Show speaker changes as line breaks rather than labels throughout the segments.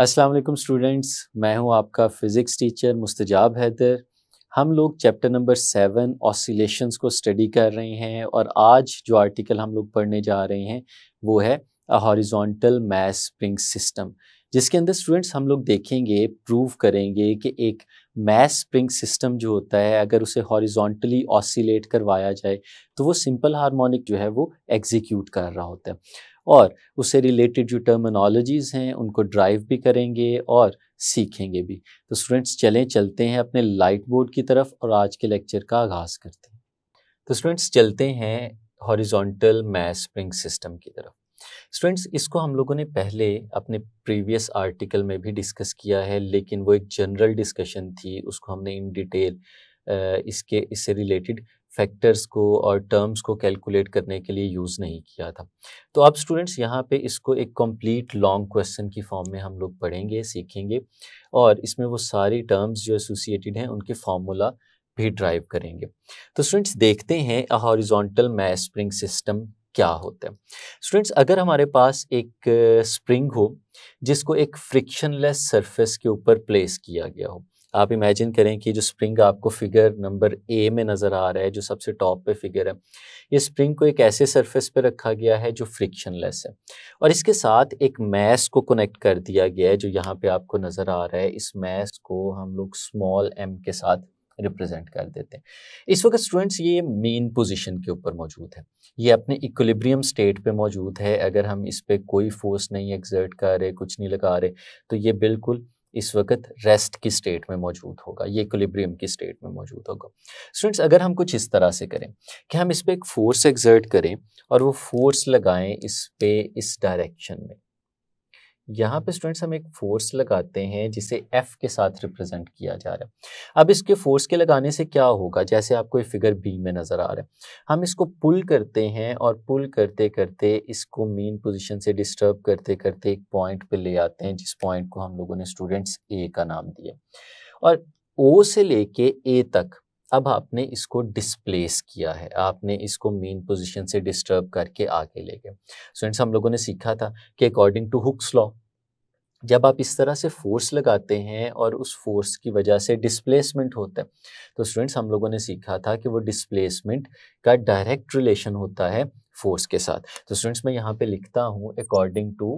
अस्सलाम वालेकुम स्टूडेंट्स मैं हूं आपका फ़िज़िक्स टीचर मुस्तजाब हैदर हम लोग चैप्टर नंबर सेवन ऑसिलेशंस को स्टडी कर रहे हैं और आज जो आर्टिकल हम लोग पढ़ने जा रहे हैं वो है a horizontal mass spring system जिसके अंदर स्टूडेंट्स हम लोग देखेंगे प्रूव करेंगे कि एक मैस स्प्रिंग सिस्टम जो होता है अगर उसे हॉरिजॉन्टली ऑसिलेट करवाया जाए तो वो सिंपल हार्मोनिक जो है वो एग्जीक्यूट कर रहा होता है और उससे रिलेटेड जो टर्मिनोलॉजीज़ हैं उनको ड्राइव भी करेंगे और सीखेंगे भी तो स्टूडेंट्स चलें चलते हैं अपने लाइट बोर्ड की तरफ और आज के लेक्चर का आगाज़ करते हैं तो स्टूडेंट्स चलते हैं हॉरिजॉन्टल मैथ स्प्रिंग सिस्टम की तरफ स्टूडेंट्स इसको हम लोगों ने पहले अपने प्रीवियस आर्टिकल में भी डिस्कस किया है लेकिन वो एक जनरल डिस्कशन थी उसको हमने इन डिटेल इसके इससे रिलेटेड फैक्टर्स को और टर्म्स को कैलकुलेट करने के लिए यूज़ नहीं किया था तो अब स्टूडेंट्स यहाँ पे इसको एक कंप्लीट लॉन्ग क्वेश्चन की फॉर्म में हम लोग पढ़ेंगे सीखेंगे और इसमें वो सारी टर्म्स जो एसोसिएटेड हैं उनके फार्मूला भी ड्राइव करेंगे तो स्टूडेंट्स देखते हैं हॉरिजॉन्टल मैस स्प्रिंग सिस्टम क्या होता है स्टूडेंट्स अगर हमारे पास एक स्प्रिंग uh, हो जिसको एक फ्रिक्शनलेस सरफेस के ऊपर प्लेस किया गया हो आप इमेजिन करें कि जो स्प्रिंग आपको फिगर नंबर ए में नज़र आ रहा है जो सबसे टॉप पे फिगर है ये स्प्रिंग को एक ऐसे सरफेस पे रखा गया है जो फ्रिक्शनलेस है और इसके साथ एक मैस को कनेक्ट कर दिया गया है जो यहाँ पे आपको नज़र आ रहा है इस मैस को हम लोग स्मॉल एम के साथ रिप्रेजेंट कर देते हैं इस वक्त स्टूडेंट्स ये मेन पोजीशन के ऊपर मौजूद है ये अपने इक्वलिब्रियम स्टेट पे मौजूद है अगर हम इस पर कोई फोर्स नहीं एग्जर्ट कर रहे कुछ नहीं लगा रहे तो ये बिल्कुल इस वक्त रेस्ट की स्टेट में मौजूद होगा ये इक्विलिब्रियम की स्टेट में मौजूद होगा स्टूडेंट्स अगर हम कुछ इस तरह से करें कि हम इस पर एक फोर्स एग्जर्ट करें और वो फोर्स लगाएं इस पे इस डायरेक्शन में यहाँ पे स्टूडेंट्स हम एक फोर्स लगाते हैं जिसे एफ के साथ रिप्रेजेंट किया जा रहा है अब इसके फोर्स के लगाने से क्या होगा जैसे आपको ये फिगर बी में नज़र आ रहा है हम इसको पुल करते हैं और पुल करते करते इसको मेन पोजीशन से डिस्टर्ब करते करते एक पॉइंट पे ले आते हैं जिस पॉइंट को हम लोगों ने स्टूडेंट्स ए का नाम दिया और ओ से लेके ए तक अब आपने इसको डिस्प्लेस किया है आपने इसको मेन पोजीशन से डिस्टर्ब करके आगे ले गए स्टूडेंट्स हम लोगों ने सीखा था कि अकॉर्डिंग टू हुक्स लॉ जब आप इस तरह से फोर्स लगाते हैं और उस फोर्स की वजह से डिस्प्लेसमेंट होता है तो स्टूडेंट्स हम लोगों ने सीखा था कि वो डिस्प्लेसमेंट का डायरेक्ट रिलेशन होता है फोर्स के साथ तो स्टूडेंट्स मैं यहाँ पे लिखता हूँ according to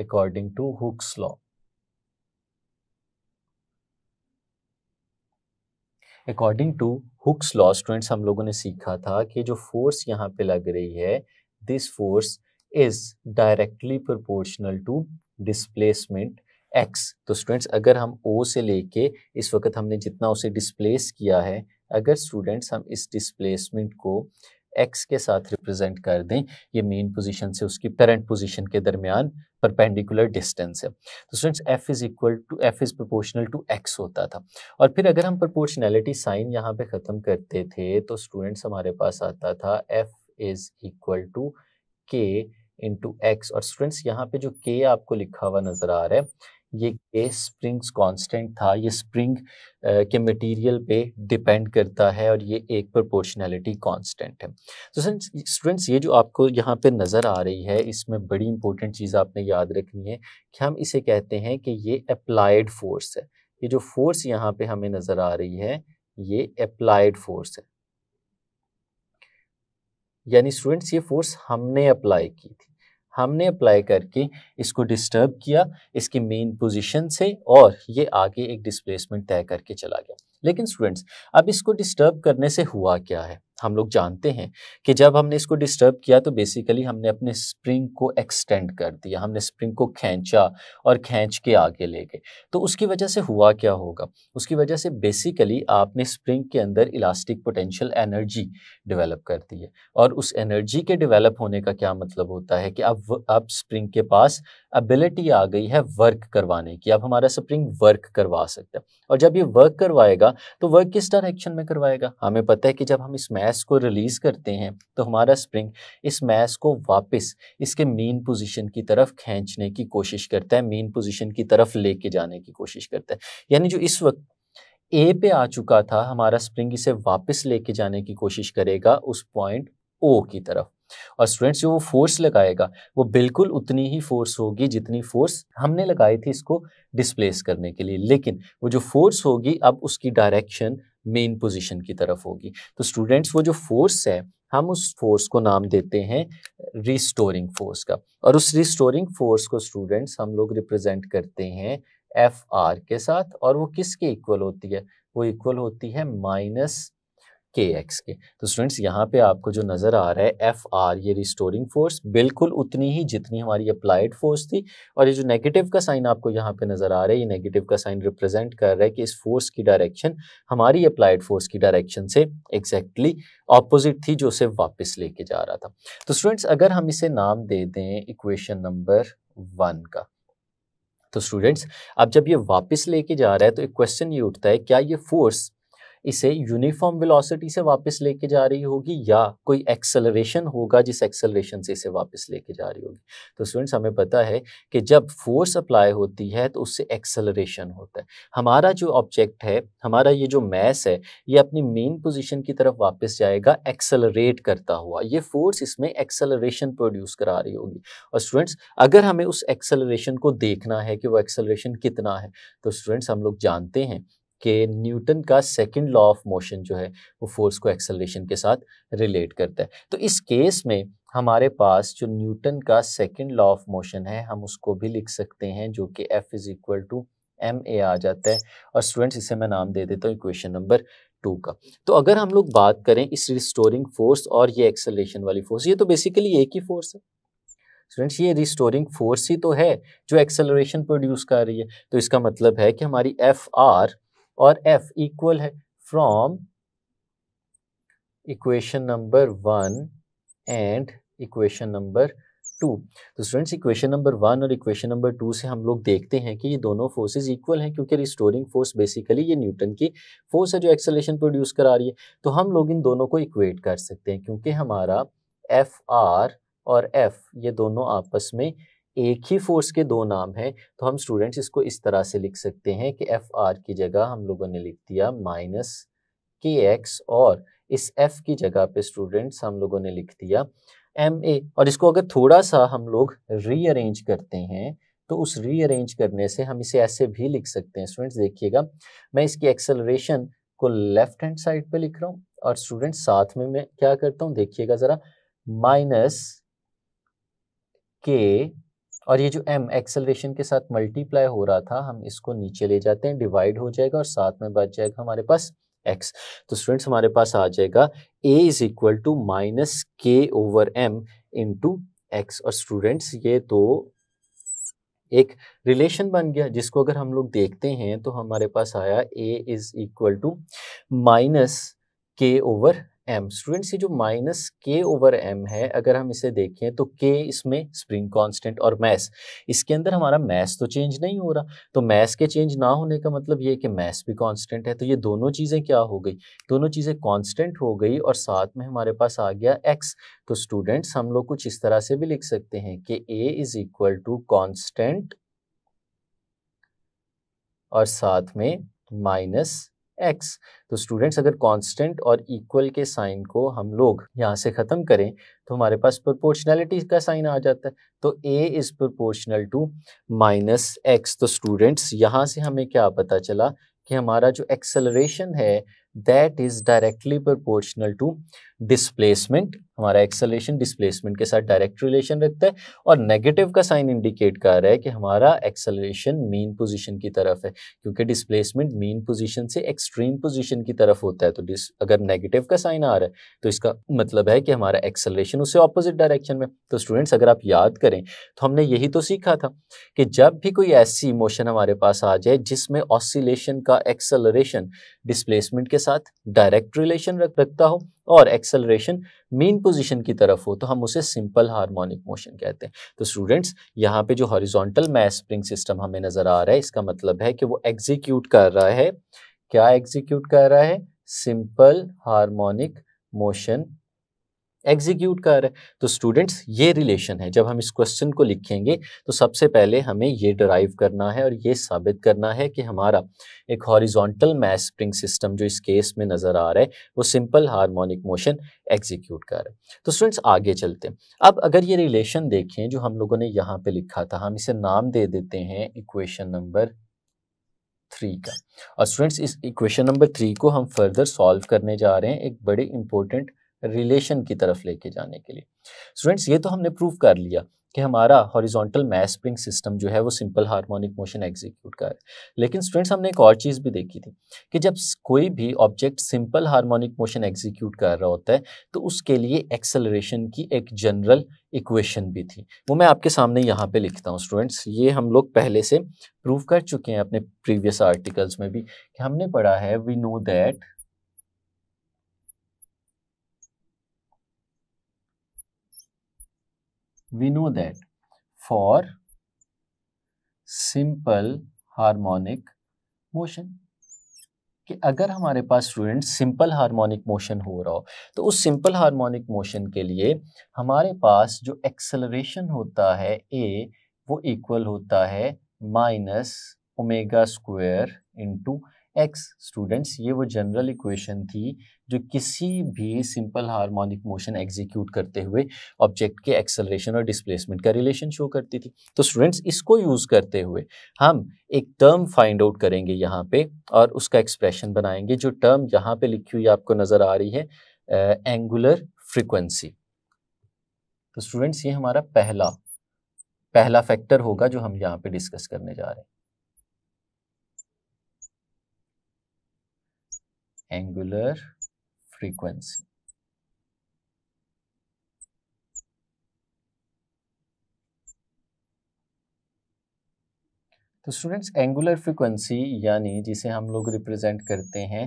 according to Hooke's law according to Hooke's law students हम लोगों ने सीखा था कि जो फोर्स यहाँ पे लग रही है this force is directly proportional to displacement x तो स्टूडेंट्स अगर हम ओ से लेके इस वक्त हमने जितना उसे डिस्प्लेस किया है अगर स्टूडेंट्स हम इस डिस्प्लेसमेंट को एक्स के साथ रिप्रेजेंट कर दें ये मेन पोजीशन से उसकी पेरेंट पोजीशन के दरमियान परपेंडिकुलर डिस्टेंस है तो students F is equal to F is proportional to x होता था और फिर अगर हम प्रोपोर्शनैलिटी साइन यहाँ पे ख़त्म करते थे तो स्टूडेंट्स हमारे पास आता था F is equal to k into x और स्टूडेंट्स यहाँ पे जो के आपको लिखा हुआ नज़र आ रहा है ये केस स्प्रिंग्स कांस्टेंट था ये स्प्रिंग के मटेरियल पे डिपेंड करता है और ये एक प्रोपोर्शनैलिटी कांस्टेंट है तो सर स्टूडेंट्स ये जो आपको यहाँ पे नज़र आ रही है इसमें बड़ी इंपॉर्टेंट चीज़ आपने याद रखनी है कि हम इसे कहते हैं कि ये अप्लाइड फोर्स है ये जो फोर्स यहाँ पे हमें नज़र आ रही है ये अप्लाइड फोर्स है यानी स्टूडेंट्स ये फोर्स हमने अप्लाई की थी हमने अप्लाई करके इसको डिस्टर्ब किया इसके मेन पोजीशन से और ये आगे एक डिस्प्लेसमेंट तय करके चला गया लेकिन स्टूडेंट्स अब इसको डिस्टर्ब करने से हुआ क्या है हम लोग जानते हैं कि जब हमने इसको डिस्टर्ब किया तो बेसिकली हमने अपने स्प्रिंग को एक्सटेंड कर दिया हमने स्प्रिंग को खींचा और खींच के आगे ले गए तो उसकी वजह से हुआ क्या होगा उसकी वजह से बेसिकली आपने स्प्रिंग के अंदर इलास्टिक पोटेंशियल एनर्जी डेवलप कर दी है और उस एनर्जी के डेवलप होने का क्या मतलब होता है कि अब अब स्प्रिंग के पास एबिलिटी आ गई है वर्क करवाने की अब हमारा स्प्रिंग वर्क करवा सकता है और जब ये वर्क करवाएगा तो वर्क किस डायरेक्शन में करवाएगा हमें पता है कि जब हम इस मैच मैस को रिलीज़ करते हैं तो हमारा स्प्रिंग इस मैस को वापस इसके मेन पोजीशन की तरफ खींचने की कोशिश करता है मेन पोजीशन की तरफ लेके जाने की कोशिश करता है यानी जो इस वक्त ए पे आ चुका था हमारा स्प्रिंग इसे वापस लेके जाने की कोशिश करेगा उस पॉइंट ओ की तरफ और स्टूडेंट्स जो वो फोर्स लगाएगा वो बिल्कुल उतनी ही फोर्स होगी जितनी फोर्स हमने लगाई थी इसको डिस्प्लेस करने के लिए लेकिन वो जो फोर्स होगी अब उसकी डायरेक्शन मेन पोजीशन की तरफ होगी तो स्टूडेंट्स वो जो फोर्स है हम उस फोर्स को नाम देते हैं रिस्टोरिंग फोर्स का और उस रिस्टोरिंग फोर्स को स्टूडेंट्स हम लोग रिप्रेजेंट करते हैं एफ आर के साथ और वो किसके इक्वल होती है वो इक्वल होती है माइनस के एक्स के तो स्टूडेंट्स यहाँ पे आपको जो नज़र आ रहा है एफ आर ये रिस्टोरिंग फोर्स बिल्कुल उतनी ही जितनी हमारी अप्लाइड फोर्स थी और ये जो नेगेटिव का साइन आपको यहाँ पे नज़र आ रहा है ये नेगेटिव का साइन रिप्रेजेंट कर रहा है कि इस फोर्स की डायरेक्शन हमारी अप्लाइड फोर्स की डायरेक्शन से एग्जैक्टली ऑपोजिट थी जो उसे वापस लेके जा रहा था तो स्टूडेंट्स अगर हम इसे नाम दे दें इक्वेशन नंबर वन का तो स्टूडेंट्स अब जब ये वापस लेके जा रहा है तो एक क्वेश्चन ये उठता है क्या ये फोर्स इसे यूनिफॉर्म वेलोसिटी से वापस लेके जा रही होगी या कोई एक्सेलरेशन होगा जिस एक्सेलरेशन से इसे वापस लेके जा रही होगी तो स्टूडेंट्स हमें पता है कि जब फोर्स अप्लाई होती है तो उससे एक्सेलरेशन होता है हमारा जो ऑब्जेक्ट है हमारा ये जो मैस है ये अपनी मेन पोजिशन की तरफ वापस जाएगा एक्सेलरेट करता हुआ ये फोर्स इसमें एक्सेलरेशन प्रोड्यूस करा रही होगी और स्टूडेंट्स अगर हमें उस एक्सेलरेशन को देखना है कि वो एक्सेलरेशन कितना है तो स्टूडेंट्स हम लोग जानते हैं कि न्यूटन का सेकंड लॉ ऑफ मोशन जो है वो फोर्स को एक्सेलरेशन के साथ रिलेट करता है तो इस केस में हमारे पास जो न्यूटन का सेकंड लॉ ऑफ मोशन है हम उसको भी लिख सकते हैं जो कि F is equal to m a आ जाता है और स्टूडेंट्स इसे मैं नाम दे देता हूँ इक्वेशन नंबर टू का तो अगर हम लोग बात करें इस रिस्टोरिंग फोर्स और ये एक्सेलेशन वाली फोर्स ये तो बेसिकली एक ही फोर्स है स्टूडेंट्स ये रिस्टोरिंग फोर्स ही तो है जो एक्सेलरेशन प्रोड्यूस कर रही है तो इसका मतलब है कि हमारी एफ आर और f इक्वल है from equation number one and equation number two तो स्टूडेंट्स इक्वेशन नंबर वन और इक्वेशन नंबर टू से हम लोग देखते हैं कि ये दोनों फोर्सेज इक्वल हैं क्योंकि रिस्टोरिंग फोर्स बेसिकली ये न्यूटन की फोर्स है जो एक्सेलेशन प्रोड्यूस करा रही है तो हम लोग इन दोनों को इक्वेट कर सकते हैं क्योंकि हमारा एफ आर और एफ ये दोनों आपस में एक ही फोर्स के दो नाम हैं तो हम स्टूडेंट्स इसको इस तरह से लिख सकते हैं कि एफ आर की जगह हम लोगों ने लिख दिया माइनस के एक्स और इस एफ की जगह पे स्टूडेंट्स हम लोगों ने लिख दिया एम ए और इसको अगर थोड़ा सा हम लोग रीअरेंज करते हैं तो उस रीअरेंज करने से हम इसे ऐसे भी लिख सकते हैं स्टूडेंट्स देखिएगा मैं इसकी एक्सेलरेशन को लेफ्ट हैंड साइड पे लिख रहा हूँ और स्टूडेंट साथ में मैं क्या करता हूँ देखिएगा ज़रा माइनस के और ये जो m एक्सेलरेशन के साथ मल्टीप्लाई हो रहा था हम इसको नीचे ले जाते हैं डिवाइड हो जाएगा और साथ में बच जाएगा हमारे पास x तो स्टूडेंट्स हमारे पास आ जाएगा a is equal to minus k over m to x और स्टूडेंट्स ये तो एक रिलेशन बन गया जिसको अगर हम लोग देखते हैं तो हमारे पास आया a is equal to minus k over m students ये जो माइनस के ओवर एम है अगर हम इसे देखें तो के इसमें स्प्रिंग कांस्टेंट और मैस इसके अंदर हमारा मैस तो चेंज नहीं हो रहा तो मैस के चेंज ना होने का मतलब ये कि मैस भी कांस्टेंट है तो ये दोनों चीज़ें क्या हो गई दोनों चीज़ें कांस्टेंट हो गई और साथ में हमारे पास आ गया एक्स तो स्टूडेंट्स हम लोग कुछ इस तरह से भी लिख सकते हैं कि a is equal to constant और साथ में माइनस एक्स तो स्टूडेंट्स अगर कांस्टेंट और इक्वल के साइन को हम लोग यहाँ से ख़त्म करें तो हमारे पास प्रोपोर्शनैलिटी का साइन आ जाता है तो a is proportional to minus x तो स्टूडेंट्स यहाँ से हमें क्या पता चला कि हमारा जो एक्सेलरेशन है that is directly proportional to displacement हमारा एक्सेलेशन डिस्प्लेसमेंट के साथ डायरेक्ट रिलेशन रखता है और नेगेटिव का साइन इंडिकेट कर रहा है कि हमारा एक्सेलेशन मेन पोजीशन की तरफ है क्योंकि डिस्प्लेसमेंट मेन पोजीशन से एक्सट्रीम पोजीशन की तरफ होता है तो डिस अगर नेगेटिव का साइन आ रहा है तो इसका मतलब है कि हमारा एक्सेलेशन उससे ऑपोजिट डायरेक्शन में तो स्टूडेंट्स अगर आप याद करें तो हमने यही तो सीखा था कि जब भी कोई ऐसी इमोशन हमारे पास आ जाए जिसमें ऑसिलेशन का एक्सेलरेशन डिस्प्लेसमेंट के के साथ डायरेक्ट रिलेशन रखता हो और एक्सेलरेशन मेन पोजीशन की तरफ हो तो हम उसे सिंपल हार्मोनिक मोशन कहते हैं तो स्टूडेंट्स यहाँ पे जो हॉरिजॉन्टल मैस स्प्रिंग सिस्टम हमें नज़र आ रहा है इसका मतलब है कि वो एग्जीक्यूट कर रहा है क्या एग्जीक्यूट कर रहा है सिंपल हारमोनिक मोशन एग्जीक्यूट कर रहे तो स्टूडेंट्स ये रिलेशन है जब हम इस क्वेश्चन को लिखेंगे तो सबसे पहले हमें ये डराइव करना है और ये साबित करना है कि हमारा एक हॉरिजॉन्टल मैस स्प्रिंग सिस्टम जो इस केस में नज़र आ रहा है वो सिंपल हार्मोनिक मोशन एग्जीक्यूट कर रहा है तो स्टूडेंट्स आगे चलते हैं अब अगर ये रिलेशन देखें जो हम लोगों ने यहाँ पर लिखा था हम इसे नाम दे देते हैं इक्वेशन नंबर थ्री का और स्टूडेंट्स इस इक्वेशन नंबर थ्री को हम फर्दर सॉल्व करने जा रहे हैं एक बड़े इंपॉर्टेंट रिलेशन की तरफ लेके जाने के लिए स्टूडेंट्स ये तो हमने प्रूव कर लिया कि हमारा हॉरिजॉन्टल मैस स्प्रिंग सिस्टम जो है वो सिंपल हार्मोनिक मोशन एग्जीक्यूट कर रहा है लेकिन स्टूडेंट्स हमने एक और चीज़ भी देखी थी कि जब कोई भी object simple harmonic motion execute कर रहा होता है तो उसके लिए एक्सेलरेशन की एक जनरल इक्वेशन भी थी वो मैं आपके सामने यहाँ पे लिखता हूँ स्टूडेंट्स ये हम लोग पहले से प्रूव कर चुके हैं अपने प्रीवियस आर्टिकल्स में भी कि हमने पढ़ा है we know that we know that for simple harmonic motion कि अगर हमारे पास स्टूडेंट सिंपल हार्मोनिक मोशन हो रहा हो तो उस सिंपल हार्मोनिक मोशन के लिए हमारे पास जो एक्सेलरेशन होता है ए वो इक्वल होता है minus omega square into x students ये वो जनरल इक्वेशन थी जो किसी भी सिंपल हार्मोनिक मोशन एग्जीक्यूट करते हुए ऑब्जेक्ट के एक्सेलरेशन और डिस्प्लेसमेंट का रिलेशन शो करती थी तो स्टूडेंट्स इसको यूज़ करते हुए हम एक टर्म फाइंड आउट करेंगे यहाँ पे और उसका एक्सप्रेशन बनाएंगे जो टर्म यहाँ पे लिखी हुई आपको नज़र आ रही है एंगुलर फ्रिक्वेंसी तो स्टूडेंट्स ये हमारा पहला पहला फैक्टर होगा जो हम यहाँ पे डिस्कस करने जा रहे हैं एंगुलर frequency. तो स्टूडेंट्स एंगुलर फ्रिक्वेंसी यानी जिसे हम लोग रिप्रेजेंट करते हैं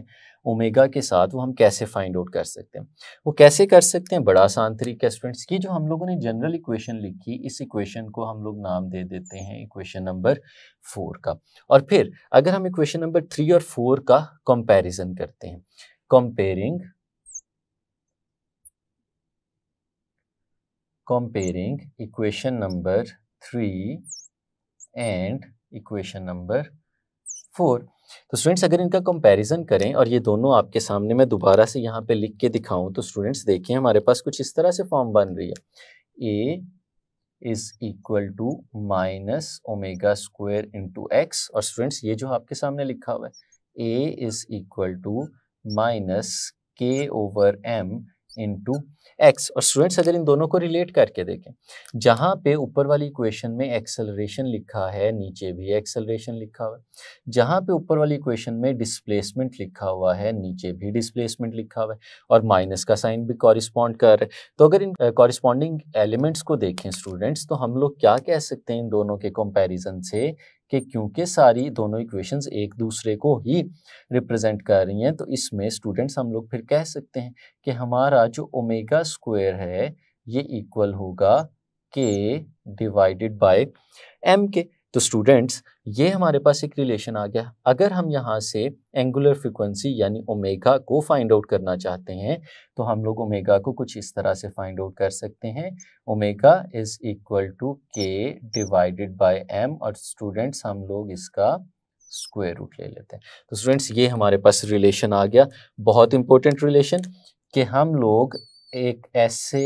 ओमेगा के साथ वो हम कैसे फाइंड आउट कर सकते हैं वो कैसे कर सकते हैं बड़ा आसान तरीका स्टूडेंट्स की जो हम लोगों ने जनरल इक्वेशन लिखी इस इक्वेशन को हम लोग नाम दे देते हैं इक्वेशन नंबर फोर का और फिर अगर हम इक्वेशन नंबर थ्री और फोर का कंपेरिजन करते हैं comparing comparing equation number 3 and equation number four तो स्टूडेंट्स अगर इनका कंपैरिजन करें और ये दोनों आपके सामने मैं दोबारा से यहाँ पे लिख के दिखाऊं तो स्टूडेंट्स देखिए हमारे पास कुछ इस तरह से फॉर्म बन रही है a is equal to minus omega square into x और स्टूडेंट्स ये जो आपके सामने लिखा हुआ है a is equal to minus k over m into x और स्टूडेंट्स अगर इन दोनों को रिलेट करके देखें जहाँ पे ऊपर वाली इक्वेशन में एक्सेलरेशन लिखा है नीचे भी एक्सेलरेशन लिखा हुआ है जहाँ पे ऊपर वाली इक्वेशन में डिस्प्लेसमेंट लिखा हुआ है नीचे भी डिस्प्लेसमेंट लिखा हुआ है और माइनस का साइन भी कॉरिस्पॉन्ड कर है तो अगर इन कॉरिस्पॉन्डिंग एलिमेंट्स को देखें स्टूडेंट्स तो हम लोग क्या कह सकते हैं इन दोनों के कंपेरिजन से कि क्योंकि सारी दोनों इक्वेशंस एक दूसरे को ही रिप्रेजेंट कर रही हैं तो इसमें स्टूडेंट्स हम लोग फिर कह सकते हैं कि हमारा जो ओमेगा स्क्वायर है ये इक्वल होगा के डिवाइडेड बाय एम के तो स्टूडेंट्स ये हमारे पास एक रिलेशन आ गया अगर हम यहाँ से एंगुलर फ्रिक्वेंसी यानी ओमेगा को फाइंड आउट करना चाहते हैं तो हम लोग ओमेगा को कुछ इस तरह से फाइंड आउट कर सकते हैं omega is equal to k divided by m और स्टूडेंट्स हम लोग इसका स्क्वायर रूट ले लेते हैं तो स्टूडेंट्स ये हमारे पास रिलेशन आ गया बहुत इंपॉर्टेंट रिलेशन कि हम लोग एक ऐसे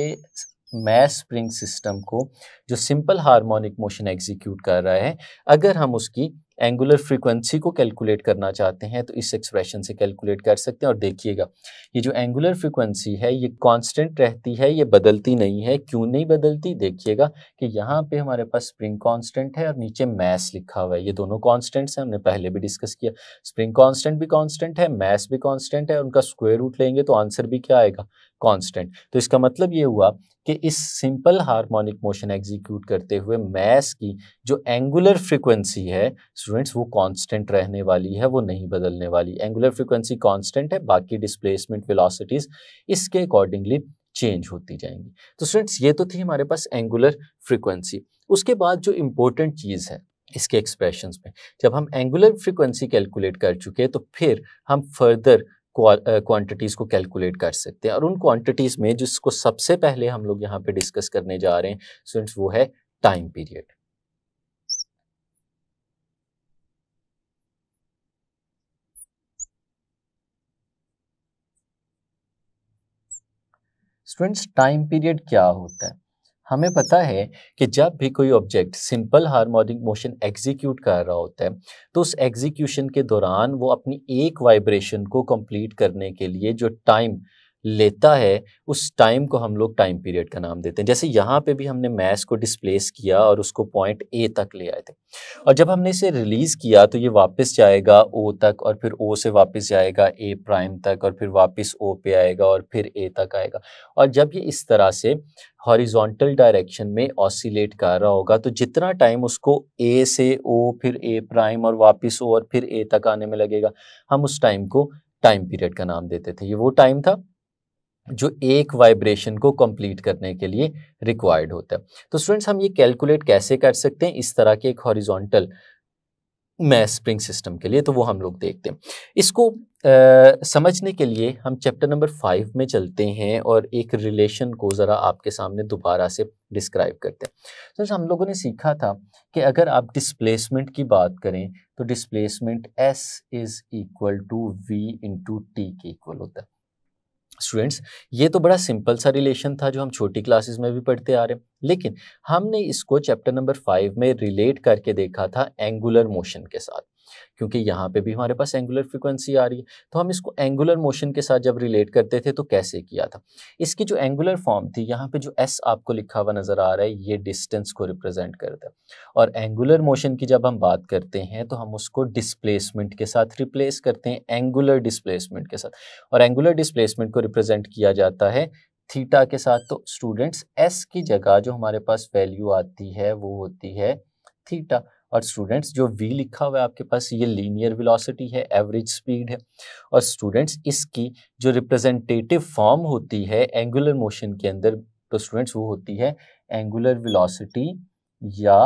मैस स्प्रिंग सिस्टम को जो सिंपल हार्मोनिक मोशन एग्जीक्यूट कर रहा है अगर हम उसकी एंगुलर फ्रीक्वेंसी को कैलकुलेट करना चाहते हैं तो इस एक्सप्रेशन से कैलकुलेट कर सकते हैं और देखिएगा ये जो एंगुलर फ्रीक्वेंसी है ये कांस्टेंट रहती है ये बदलती नहीं है क्यों नहीं बदलती देखिएगा कि यहाँ पे हमारे पास स्प्रिंग कांस्टेंट है और नीचे मैस लिखा हुआ है ये दोनों कॉन्स्टेंट्स हैं हमने पहले भी डिस्कस किया स्प्रिंग कॉन्स्टेंट भी कॉन्स्टेंट है मैथ भी कॉन्स्टेंट है उनका स्क्वेयर रूट लेंगे तो आंसर भी क्या आएगा कांस्टेंट तो इसका मतलब ये हुआ कि इस सिंपल हार्मोनिक मोशन एग्जीक्यूट करते हुए मैस की जो एंगुलर फ्रीक्वेंसी है स्टूडेंट्स वो कांस्टेंट रहने वाली है वो नहीं बदलने वाली एंगुलर फ्रीक्वेंसी कांस्टेंट है बाकी डिस्प्लेसमेंट वेलोसिटीज इसके अकॉर्डिंगली चेंज होती जाएंगी तो स्टूडेंट्स ये तो थी हमारे पास एंगुलर फ्रिक्वेंसी उसके बाद जो इम्पोर्टेंट चीज़ है इसके एक्सप्रेशन में जब हम एंगुलर फ्रिक्वेंसी कैलकुलेट कर चुके हैं तो फिर हम फर्दर क्वांटिटीज़ uh, को कैलकुलेट कर सकते हैं और उन क्वांटिटीज़ में जिसको सबसे पहले हम लोग यहाँ पे डिस्कस करने जा रहे हैं स्टूडेंट्स वो है time period students time period क्या होता है हमें पता है कि जब भी कोई object simple harmonic motion execute कर रहा होता है तो उस एग्जीक्यूशन के दौरान वो अपनी एक वाइब्रेशन को कंप्लीट करने के लिए जो टाइम लेता है उस टाइम को हम लोग टाइम पीरियड का नाम देते हैं जैसे यहाँ पे भी हमने मैस को डिस्प्लेस किया और उसको पॉइंट ए तक ले आए थे और जब हमने इसे रिलीज़ किया तो ये वापस जाएगा ओ तक और फिर ओ से वापस जाएगा ए प्राइम तक और फिर वापस ओ पे आएगा और फिर ए तक आएगा और जब ये इस तरह से हॉरिजॉन्टल डायरेक्शन में ऑसिलेट कर रहा होगा तो जितना टाइम उसको ए से ओ फिर ए प्राइम और वापस ओ और फिर ए तक आने में लगेगा हम उस टाइम को टाइम पीरियड का नाम देते थे ये वो टाइम था जो एक वाइब्रेशन को कंप्लीट करने के लिए रिक्वायर्ड होता है तो स्टूडेंट्स हम ये कैलकुलेट कैसे कर सकते हैं इस तरह के एक हॉरिजॉन्टल मैस स्प्रिंग सिस्टम के लिए तो वो हम लोग देखते हैं इसको आ, समझने के लिए हम चैप्टर नंबर फाइव में चलते हैं और एक रिलेशन को ज़रा आपके सामने दोबारा से डिस्क्राइब करते हैं तो हम लोगों ने सीखा था कि अगर आप डिस्प्लेसमेंट की बात करें तो displacement s is equal to v into t के इक्वल होता है स्टूडेंट्स ये तो बड़ा सिंपल सा रिलेशन था जो हम छोटी क्लासेस में भी पढ़ते आ रहे हैं लेकिन हमने इसको चैप्टर नंबर फाइव में रिलेट करके देखा था एंगुलर मोशन के साथ क्योंकि यहाँ पे भी हमारे पास एंगुलर फ्रिक्वेंसी आ रही है तो हम इसको एंगुलर मोशन के साथ जब रिलेट करते थे तो कैसे किया था इसकी जो एंगुलर फॉर्म थी यहाँ पे जो एस आपको लिखा हुआ नज़र आ रहा है ये डिस्टेंस को रिप्रेजेंट करता है और एंगुलर मोशन की जब हम बात करते हैं तो हम उसको डिसप्लेसमेंट के साथ रिप्लेस करते हैं एंगुलर डिसप्लेसमेंट के साथ और एंगुलर डिसप्लेसमेंट को रिप्रेजेंट किया जाता है थीटा के साथ तो स्टूडेंट्स एस की जगह जो हमारे पास वैल्यू आती है वो होती है थीटा और स्टूडेंट्स जो वी लिखा हुआ है आपके पास ये लीनियर वेलोसिटी है एवरेज स्पीड है और स्टूडेंट्स इसकी जो रिप्रेजेंटेटिव फॉर्म होती है एंगुलर मोशन के अंदर तो स्टूडेंट्स वो होती है एंगुलर वेलोसिटी या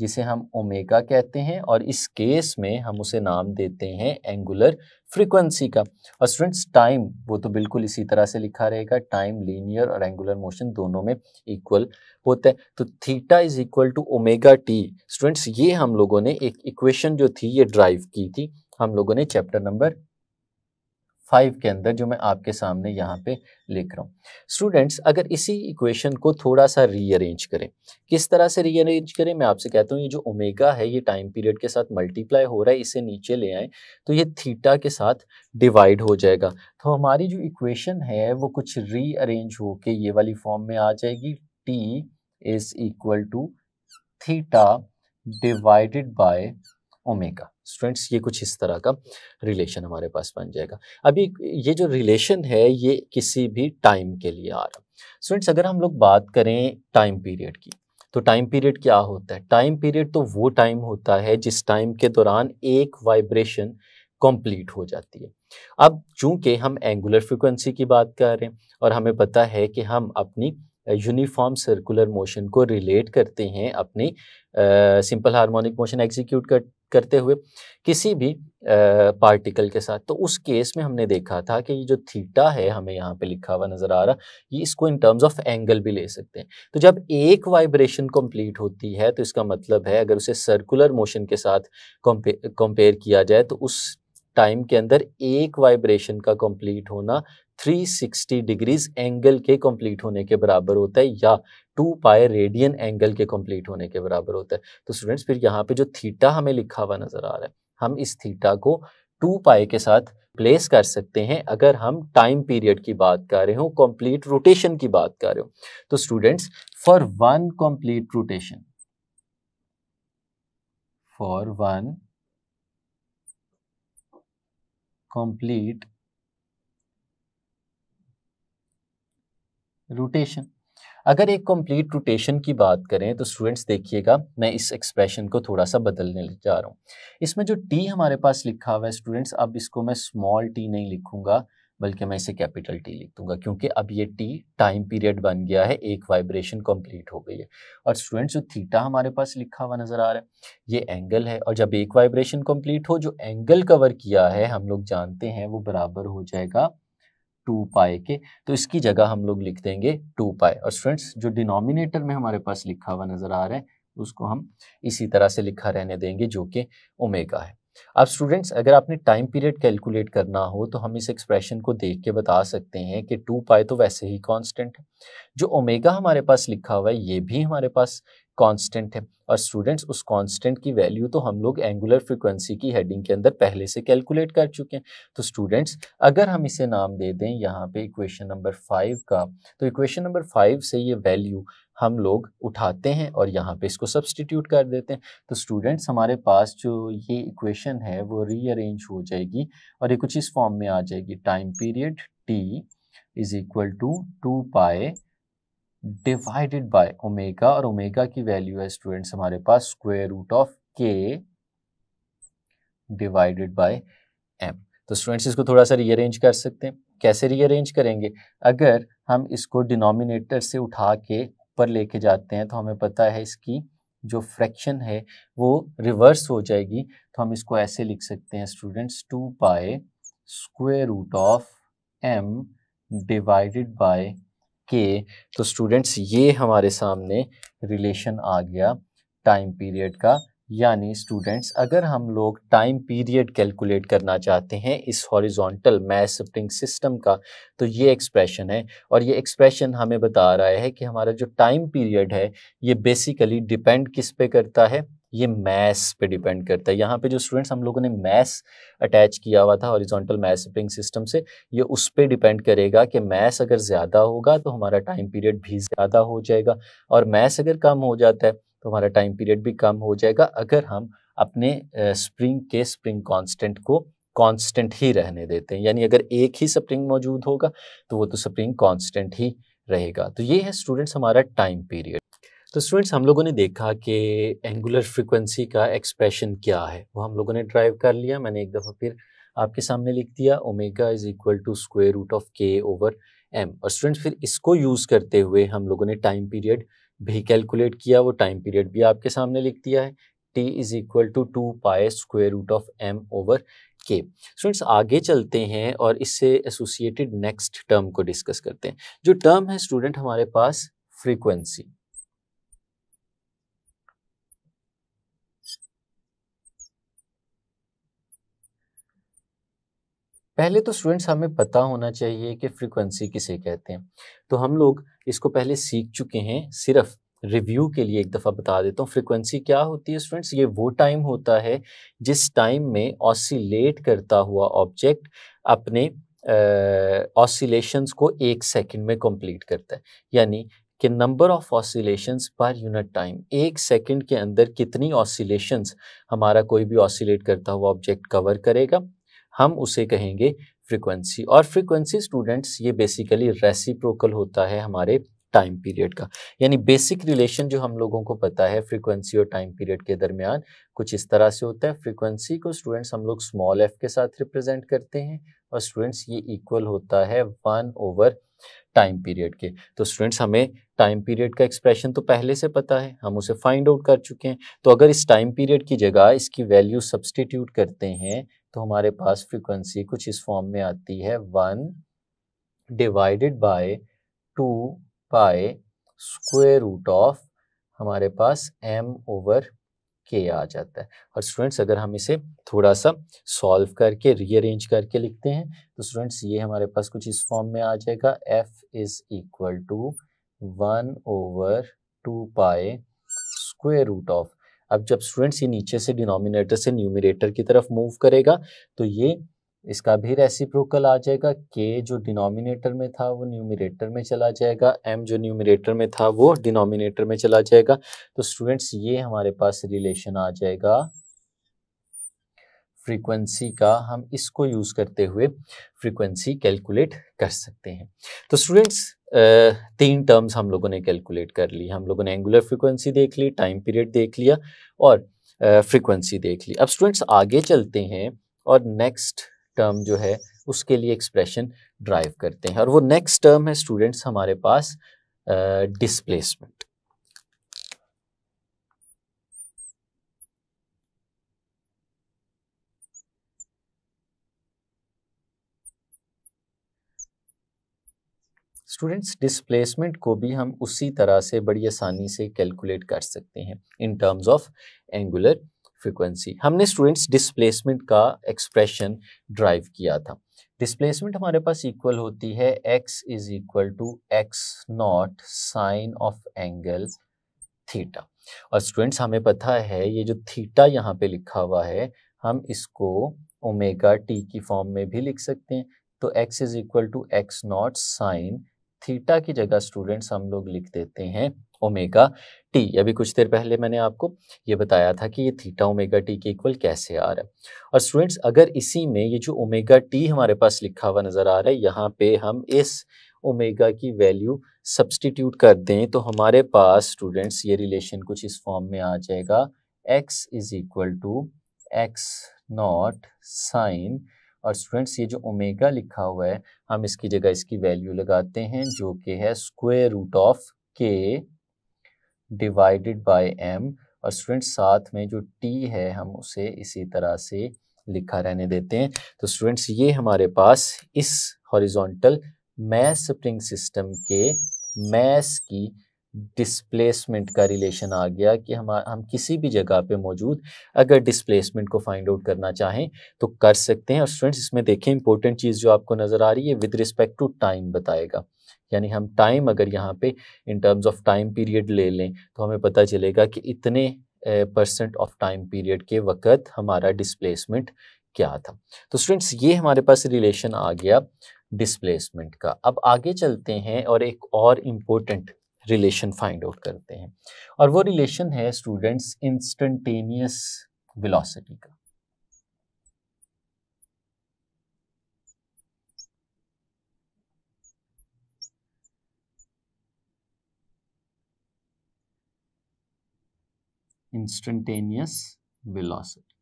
जिसे हम ओमेगा कहते हैं और इस केस में हम उसे नाम देते हैं एंगुलर फ्रीक्वेंसी का और स्टूडेंट्स टाइम वो तो बिल्कुल इसी तरह से लिखा रहेगा टाइम लीनियर और एंगुलर मोशन दोनों में इक्वल होता है तो theta is equal to omega t students ये हम लोगों ने एक इक्वेशन जो थी ये ड्राइव की थी हम लोगों ने चैप्टर नंबर फाइव के अंदर जो मैं आपके सामने यहाँ पे लिख रहा हूँ स्टूडेंट्स अगर इसी इक्वेशन को थोड़ा सा रीअरेंज करें किस तरह से रीअरेंज करें मैं आपसे कहता हूँ ये जो ओमेगा है ये टाइम पीरियड के साथ मल्टीप्लाई हो रहा है इसे नीचे ले आए तो ये थीटा के साथ डिवाइड हो जाएगा तो हमारी जो इक्वेशन है वो कुछ रीअरेंज होके ये वाली फॉर्म में आ जाएगी t is equal to theta divided by omega students ये कुछ इस तरह का रिलेशन हमारे पास बन जाएगा अभी ये जो रिलेशन है ये किसी भी टाइम के लिए आ रहा स्टूडेंट्स अगर हम लोग बात करें टाइम पीरियड की तो टाइम पीरियड क्या होता है टाइम पीरियड तो वो टाइम होता है जिस टाइम के दौरान एक वाइब्रेशन कंप्लीट हो जाती है अब चूंकि हम एंगुलर फ्रिक्वेंसी की बात कर रहे हैं और हमें पता है कि हम अपनी यूनिफॉर्म सर्कुलर मोशन को रिलेट करते हैं अपनी सिंपल हार्मोनिक मोशन एग्जीक्यूट कर करते हुए किसी भी पार्टिकल के साथ तो उस केस में हमने देखा था कि ये जो थीटा है हमें यहाँ पे लिखा हुआ नज़र आ रहा ये इसको इन टर्म्स ऑफ एंगल भी ले सकते हैं तो जब एक वाइब्रेशन कंप्लीट होती है तो इसका मतलब है अगर उसे सर्कुलर मोशन के साथ कंपेयर किया जाए तो उस टाइम के अंदर एक वाइब्रेशन का कंप्लीट होना 360 डिग्रीज एंगल के कंप्लीट होने के बराबर होता है या टू पाए रेडियन एंगल के कंप्लीट होने के बराबर होता है तो स्टूडेंट्स फिर यहाँ पे जो थीटा हमें लिखा हुआ नज़र आ रहा है हम इस थीटा को टू पाए के साथ प्लेस कर सकते हैं अगर हम टाइम पीरियड की बात कर रहे हो कंप्लीट रोटेशन की बात कर रहे हो तो students for one complete rotation for one complete rotation अगर एक कंप्लीट रोटेशन की बात करें तो स्टूडेंट्स देखिएगा मैं इस एक्सप्रेशन को थोड़ा सा बदलने जा रहा हूँ इसमें जो टी हमारे पास लिखा हुआ है स्टूडेंट्स अब इसको मैं स्मॉल टी नहीं लिखूंगा बल्कि मैं इसे कैपिटल टी लिख दूंगा क्योंकि अब ये टी टाइम पीरियड बन गया है एक वाइब्रेशन कंप्लीट हो गई है और स्टूडेंट्स जो थीटा हमारे पास लिखा हुआ नज़र आ रहा है ये एंगल है और जब एक वाइब्रेशन कंप्लीट हो जो एंगल कवर किया है हम लोग जानते हैं वो बराबर हो जाएगा टू पाए के तो इसकी जगह हम लोग लिख देंगे टू पाए और स्टूडेंट्स जो डिनोमिनेटर में हमारे पास लिखा हुआ नज़र आ रहा है उसको हम इसी तरह से लिखा रहने देंगे जो कि ओमेगा है अब स्टूडेंट्स अगर आपने टाइम पीरियड कैलकुलेट करना हो तो हम इस एक्सप्रेशन को देख के बता सकते हैं कि टू पाए तो वैसे ही कांस्टेंट है जो ओमेगा हमारे पास लिखा हुआ है ये भी हमारे पास कांस्टेंट है और स्टूडेंट्स उस कांस्टेंट की वैल्यू तो हम लोग एंगुलर फ्रिक्वेंसी की हेडिंग के अंदर पहले से कैलकुलेट कर चुके हैं तो स्टूडेंट्स अगर हम इसे नाम दे दें यहाँ पे इक्वेशन नंबर फाइव का तो इक्वेशन नंबर फाइव से ये वैल्यू हम लोग उठाते हैं और यहाँ पे इसको सब्सटीट्यूट कर देते हैं तो स्टूडेंट्स हमारे पास जो ये इक्वेशन है वो रीअरेंज हो जाएगी और ये कुछ इस फॉर्म में आ जाएगी time period T is equal to two pi divided by omega और ओमेगा की वैल्यू है स्टूडेंट्स हमारे पास square root of k divided by m तो स्टूडेंट्स इसको थोड़ा सा रीअरेंज कर सकते हैं कैसे रीअरेंज करेंगे अगर हम इसको डिनोमिनेटर से उठा के पर लेके जाते हैं तो हमें पता है इसकी जो फ्रैक्शन है वो रिवर्स हो जाएगी तो हम इसको ऐसे लिख सकते हैं students two by square root of m divided by k तो स्टूडेंट्स ये हमारे सामने रिलेशन आ गया टाइम पीरियड का यानी स्टूडेंट्स अगर हम लोग टाइम पीरियड कैलकुलेट करना चाहते हैं इस हॉरिजॉन्टल मैस स्प्रिंग सिस्टम का तो ये एक्सप्रेशन है और ये एक्सप्रेशन हमें बता रहा है कि हमारा जो टाइम पीरियड है ये बेसिकली डिपेंड किस पे करता है ये मैस पे डिपेंड करता है यहाँ पे जो स्टूडेंट्स हम लोगों ने मैस अटैच किया हुआ था हॉरिजॉन्टल मैस स्प्रिंग सिस्टम से ये उस पर डिपेंड करेगा कि मैस अगर ज़्यादा होगा तो हमारा टाइम पीरियड भी ज़्यादा हो जाएगा और मैस अगर कम हो जाता है तो हमारा टाइम पीरियड भी कम हो जाएगा अगर हम अपने स्प्रिंग के स्प्रिंग कांस्टेंट को कांस्टेंट ही रहने देते हैं यानी अगर एक ही स्प्रिंग मौजूद होगा तो वो तो स्प्रिंग कांस्टेंट ही रहेगा तो ये है स्टूडेंट्स हमारा टाइम पीरियड तो स्टूडेंट्स हम लोगों ने देखा कि एंगुलर फ्रिक्वेंसी का एक्सप्रेशन क्या है वो हम लोगों ने ड्राइव कर लिया मैंने एक दफ़ा फिर आपके सामने लिख दिया omega is equal to square root of k over m और स्टूडेंट्स फिर इसको यूज़ करते हुए हम लोगों ने टाइम पीरियड भी कैलकुलेट किया वो टाइम पीरियड भी आपके सामने लिख दिया है t is equal to two pi square root of m over k students आगे चलते हैं और इससे एसोसिएटेड नेक्स्ट टर्म को डिस्कस करते हैं जो टर्म है स्टूडेंट हमारे पास फ्रीक्वेंसी पहले तो स्टूडेंट्स हमें पता होना चाहिए कि फ्रीक्वेंसी किसे कहते हैं तो हम लोग इसको पहले सीख चुके हैं सिर्फ रिव्यू के लिए एक दफ़ा बता देता हूँ फ्रिक्वेंसी क्या होती है स्टूडेंट्स ये वो टाइम होता है जिस टाइम में ऑसिलेट करता हुआ ऑब्जेक्ट अपने ऑसिलेशंस को एक सेकंड में कंप्लीट करता है यानी कि number of oscillations per unit time एक सेकंड के अंदर कितनी ऑसिलेशंस हमारा कोई भी ऑसिलेट करता हुआ ऑब्जेक्ट कवर करेगा हम उसे कहेंगे फ्रीक्वेंसी और फ्रीक्वेंसी स्टूडेंट्स ये बेसिकली रेसिप्रोकल होता है हमारे टाइम पीरियड का यानी बेसिक रिलेशन जो हम लोगों को पता है फ्रीक्वेंसी और टाइम पीरियड के दरमियान कुछ इस तरह से होता है फ्रीक्वेंसी को स्टूडेंट्स हम लोग स्मॉल एफ के साथ रिप्रेजेंट करते हैं और स्टूडेंट्स ये इक्वल होता है वन ओवर टाइम पीरियड के तो स्टूडेंट्स हमें टाइम पीरियड का एक्सप्रेशन तो पहले से पता है हम उसे फाइंड आउट कर चुके हैं तो अगर इस टाइम पीरियड की जगह इसकी वैल्यू सब्सटीट्यूट करते हैं तो हमारे पास फ्रीक्वेंसी कुछ इस फॉर्म में आती है one divided by two pi square root of हमारे पास एम ओवर के आ जाता है और स्टूडेंट्स अगर हम इसे थोड़ा सा सॉल्व करके रीअरेंज करके लिखते हैं तो स्टूडेंट्स ये हमारे पास कुछ इस फॉर्म में आ जाएगा f is equal to one over two pi square root of अब जब स्टूडेंट्स ये नीचे से डिनोमिनेटर से न्यूमिनेटर की तरफ मूव करेगा तो ये इसका भी रेसिप्रोकल आ जाएगा के जो डिनोमिनेटर में था वो न्यूमिनेटर में चला जाएगा एम जो न्यूमिनेटर में था वो डिनोमिनेटर में चला जाएगा तो स्टूडेंट्स ये हमारे पास रिलेशन आ जाएगा फ्रीक्वेंसी का हम इसको यूज़ करते हुए फ्रीक्वेंसी कैलकुलेट कर सकते हैं तो स्टूडेंट्स तीन टर्म्स हम लोगों ने कैलकुलेट कर ली हम लोगों ने एंगुलर फ्रिक्वेंसी देख ली टाइम पीरियड देख लिया और फ्रिक्वेंसी देख ली अब स्टूडेंट्स आगे चलते हैं और नेक्स्ट टर्म जो है उसके लिए एक्सप्रेशन ड्राइव करते हैं और वो नेक्स्ट टर्म है स्टूडेंट्स हमारे पास डिस्प्लेसमेंट स्टूडेंट्स डिस्प्लेसमेंट को भी हम उसी तरह से बड़ी आसानी से कैलकुलेट कर सकते हैं in terms of angular frequency हमने स्टूडेंट्स डिस्प्लेसमेंट का एक्सप्रेशन ड्राइव किया था डिस्प्लेसमेंट हमारे पास इक्वल होती है x is equal to x not sine of angle theta और स्टूडेंट्स हमें पता है ये जो थीटा यहाँ पे लिखा हुआ है हम इसको ओमेगा टी की फॉर्म में भी लिख सकते हैं तो x is equal to x not sine theta की जगह स्टूडेंट्स हम लोग लिख देते हैं ओमेगा टी अभी कुछ देर पहले मैंने आपको ये बताया था कि ये थीटा ओमेगा टी के इक्वल कैसे आ रहा है और स्टूडेंट्स अगर इसी में ये जो ओमेगा टी हमारे पास लिखा हुआ नज़र आ रहा है यहाँ पे हम इस ओमेगा की वैल्यू सब्सटीट्यूट कर दें तो हमारे पास स्टूडेंट्स ये रिलेशन कुछ इस फॉर्म में आ जाएगा x is equal to x not sine और स्टूडेंट्स ये जो ओमेगा लिखा हुआ है हम इसकी जगह इसकी वैल्यू लगाते हैं जो कि है square root of k divided by m और स्टूडेंट्स साथ में जो टी है हम उसे इसी तरह से लिखा रहने देते हैं तो स्टूडेंट्स ये हमारे पास इस हॉरिजॉन्टल मैस स्प्रिंग सिस्टम के मैस की डिस्प्लेसमेंट का रिलेशन आ गया कि हम हम किसी भी जगह पे मौजूद अगर डिस्प्लेसमेंट को फाइंड आउट करना चाहें तो कर सकते हैं और स्टूडेंट्स इसमें देखें इंपॉर्टेंट चीज़ जो आपको नज़र आ रही है विद रिस्पेक्ट टू टाइम बताएगा यानी हम टाइम अगर यहाँ पे in terms of time period ले लें तो हमें पता चलेगा कि इतने परसेंट ऑफ टाइम पीरियड के वक़्त हमारा डिस्प्लेसमेंट क्या था तो स्टूडेंट्स ये हमारे पास रिलेशन आ गया डिस्प्लेसमेंट का अब आगे चलते हैं और एक और इम्पोर्टेंट रिलेशन फाइंड आउट करते हैं और वो रिलेशन है स्टूडेंट्स इंस्टेंटेनियस वेलोसिटी का इंस्टेंटेनियस वेलोसिटी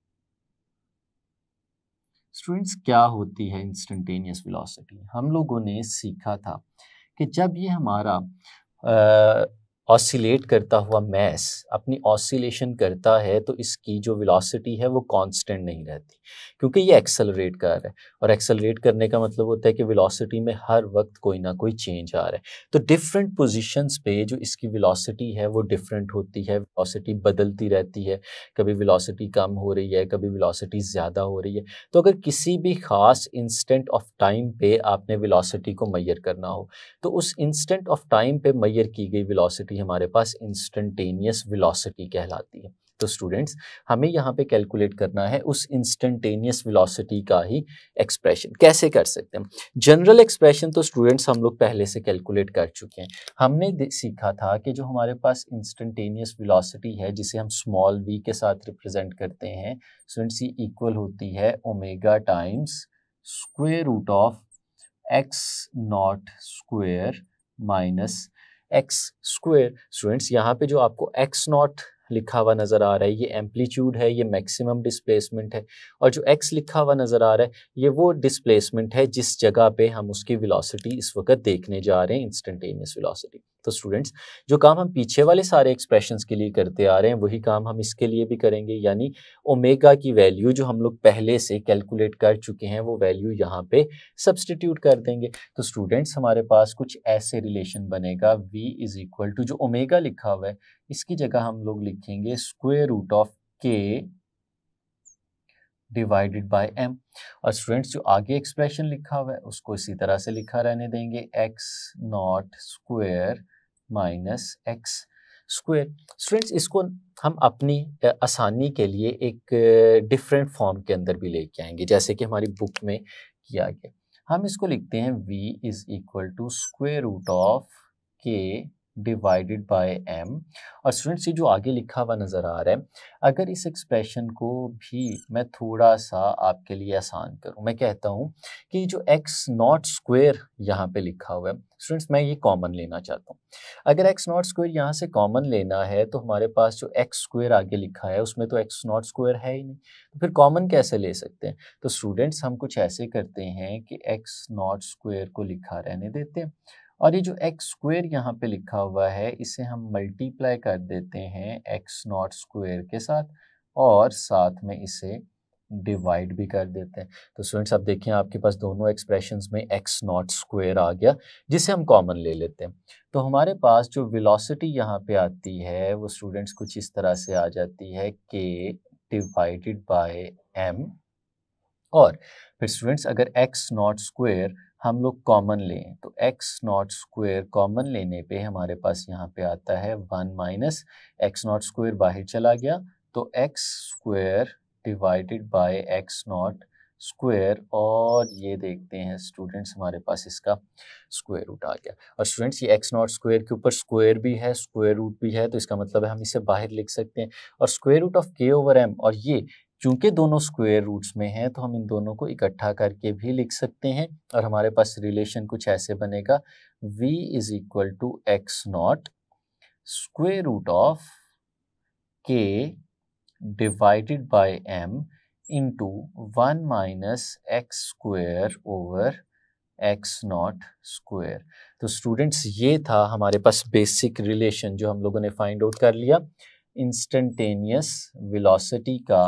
स्टूडेंट्स क्या होती है इंस्टेंटेनियस वेलोसिटी हम लोगों ने सीखा था कि जब ये हमारा 呃。ऑसिलेट करता हुआ मैस अपनी ऑसिलेशन करता है तो इसकी जो वेलोसिटी है वो कांस्टेंट नहीं रहती क्योंकि ये एक्सेलरेट कर रहा है और एक्सेलरेट करने का मतलब होता है कि वेलोसिटी में हर वक्त कोई ना कोई चेंज आ रहा है तो डिफरेंट पोजीशंस पे जो इसकी वेलोसिटी है वो डिफरेंट होती है वेलोसिटी बदलती रहती है कभी विलासिटी कम हो रही है कभी विलासिटी ज़्यादा हो रही है तो अगर किसी भी ख़ास इंस्टेंट ऑफ टाइम पर आपने विलासिटी को मैयर करना हो तो उस इंस्टेंट ऑफ टाइम पर मैयर की गई विलासिटी भी हमारे पास इंस्टेंटेनियस वेलोसिटी कहलाती है तो स्टूडेंट्स हमें यहाँ पे कैलकुलेट करना है उस इंस्टेंटेनियस वेलोसिटी का ही एक्सप्रेशन कैसे कर सकते हैं जनरल एक्सप्रेशन तो स्टूडेंट्स हम लोग पहले से कैलकुलेट कर चुके हैं हमने सीखा था कि जो हमारे पास इंस्टेंटेनियस वेलोसिटी है जिसे हम स्मॉल वी के साथ रिप्रेजेंट करते हैं स्टूडेंट्स ये इक्वल होती है omega times square root of x not square minus x square students यहाँ पे जो आपको एक्स नॉट लिखा हुआ नज़र आ रहा है ये एम्पलीट्यूड है ये मैक्सिमम डिस्प्लेसमेंट है और जो एक्स लिखा हुआ नज़र आ रहा है ये वो डिस्प्लेसमेंट है जिस जगह पे हम उसकी वेलोसिटी इस वक्त देखने जा रहे हैं इंस्टेंटेनियस वेलोसिटी तो स्टूडेंट्स जो काम हम पीछे वाले सारे एक्सप्रेशंस के लिए करते आ रहे हैं वही काम हम इसके लिए भी करेंगे यानी ओमेगा की वैल्यू जो हम लोग पहले से कैलकुलेट कर चुके हैं वो वैल्यू यहाँ पे सब्सटीट्यूट कर देंगे तो स्टूडेंट्स हमारे पास कुछ ऐसे रिलेशन बनेगा वी इज इक्वल टू जो ओमेगा लिखा हुआ है इसकी जगह हम लोग लिखेंगे square root of k divided by m और स्टूडेंट्स जो आगे एक्सप्रेशन लिखा हुआ है उसको इसी तरह से लिखा रहने देंगे x not square minus x square students इसको हम अपनी आसानी के लिए एक डिफरेंट फॉर्म के अंदर भी लेके आएंगे जैसे कि हमारी बुक में किया गया हम इसको लिखते हैं v is equal to square root of k divided by m और स्टूडेंट्स ये जो आगे लिखा हुआ नज़र आ रहा है अगर इस एक्सप्रेशन को भी मैं थोड़ा सा आपके लिए आसान करूँ मैं कहता हूँ कि जो एक्स नॉट स्क्वेयर यहाँ पे लिखा हुआ है स्टूडेंट्स मैं ये कॉमन लेना चाहता हूँ अगर एक्स नॉट स्क्वेयर यहाँ से कॉमन लेना है तो हमारे पास जो एक्स स्क्वेयर आगे लिखा है उसमें तो एक्स नॉट स्क्वेयर है ही नहीं तो फिर कॉमन कैसे ले सकते हैं तो स्टूडेंट्स हम कुछ ऐसे करते हैं कि एक्स नॉट स्क्वेयर को लिखा रहने देते हैं और ये जो एक्स स्क्वेयर यहाँ पे लिखा हुआ है इसे हम मल्टीप्लाई कर देते हैं एक्स नॉट स्क्वेयर के साथ और साथ में इसे डिवाइड भी कर देते हैं तो स्टूडेंट्स आप देखें आपके पास दोनों एक्सप्रेशन में एक्स नॉट स्क्वेयर आ गया जिसे हम कॉमन ले लेते हैं तो हमारे पास जो विलोसिटी यहाँ पे आती है वो स्टूडेंट्स कुछ इस तरह से आ जाती है के डिवाइडेड बाय एम और फिर स्टूडेंट्स अगर एक्स नॉट स्क्वेयर हम लोग कॉमन लें तो एक्स नॉट स्क्वेयर कॉमन लेने पे हमारे पास यहाँ पे आता है one minus x not square बाहर चला गया तो x square divided by x not square और ये देखते हैं स्टूडेंट्स हमारे पास इसका स्क्वेयर रूट आ गया और स्टूडेंट्स ये एक्स नॉट स्क्वेयर के ऊपर स्क्वायर भी है स्क्वायर रूट भी है तो इसका मतलब है हम इसे बाहर लिख सकते हैं और square root of k over m और ये चूंकि दोनों स्क्वेयर रूट्स में हैं तो हम इन दोनों को इकट्ठा करके भी लिख सकते हैं और हमारे पास रिलेशन कुछ ऐसे बनेगा v is equal to x not square root of k divided by m into one minus x square over x not square तो स्टूडेंट्स ये था हमारे पास बेसिक रिलेशन जो हम लोगों ने फाइंड आउट कर लिया इंस्टेंटेनियस वेलोसिटी का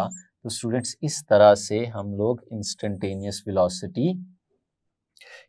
तो स्टूडेंट्स इस तरह से हम लोग इंस्टेंटेनियस वेलोसिटी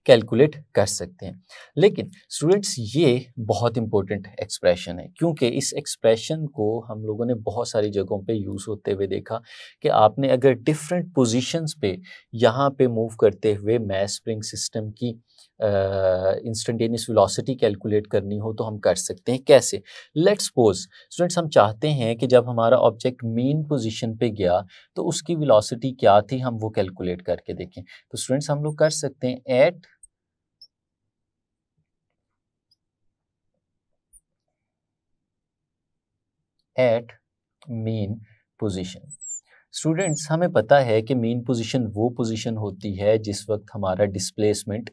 कैलकुलेट कर सकते हैं लेकिन स्टूडेंट्स ये बहुत इंपॉर्टेंट एक्सप्रेशन है क्योंकि इस एक्सप्रेशन को हम लोगों ने बहुत सारी जगहों पे यूज़ होते हुए देखा कि आपने अगर डिफरेंट पोजीशंस पे यहाँ पे मूव करते हुए मैथ स्प्रिंग सिस्टम की इंस्टेंटेनियस वेलोसिटी कैलकुलेट करनी हो तो हम कर सकते हैं कैसे लेट्स सपोज स्टूडेंट्स हम चाहते हैं कि जब हमारा ऑब्जेक्ट मेन पोजीशन पे गया तो उसकी वेलोसिटी क्या थी हम वो कैलकुलेट करके देखें तो स्टूडेंट्स हम लोग कर सकते हैं at at mean position students हमें पता है कि मेन पोजीशन वो पोजीशन होती है जिस वक्त हमारा डिस्प्लेसमेंट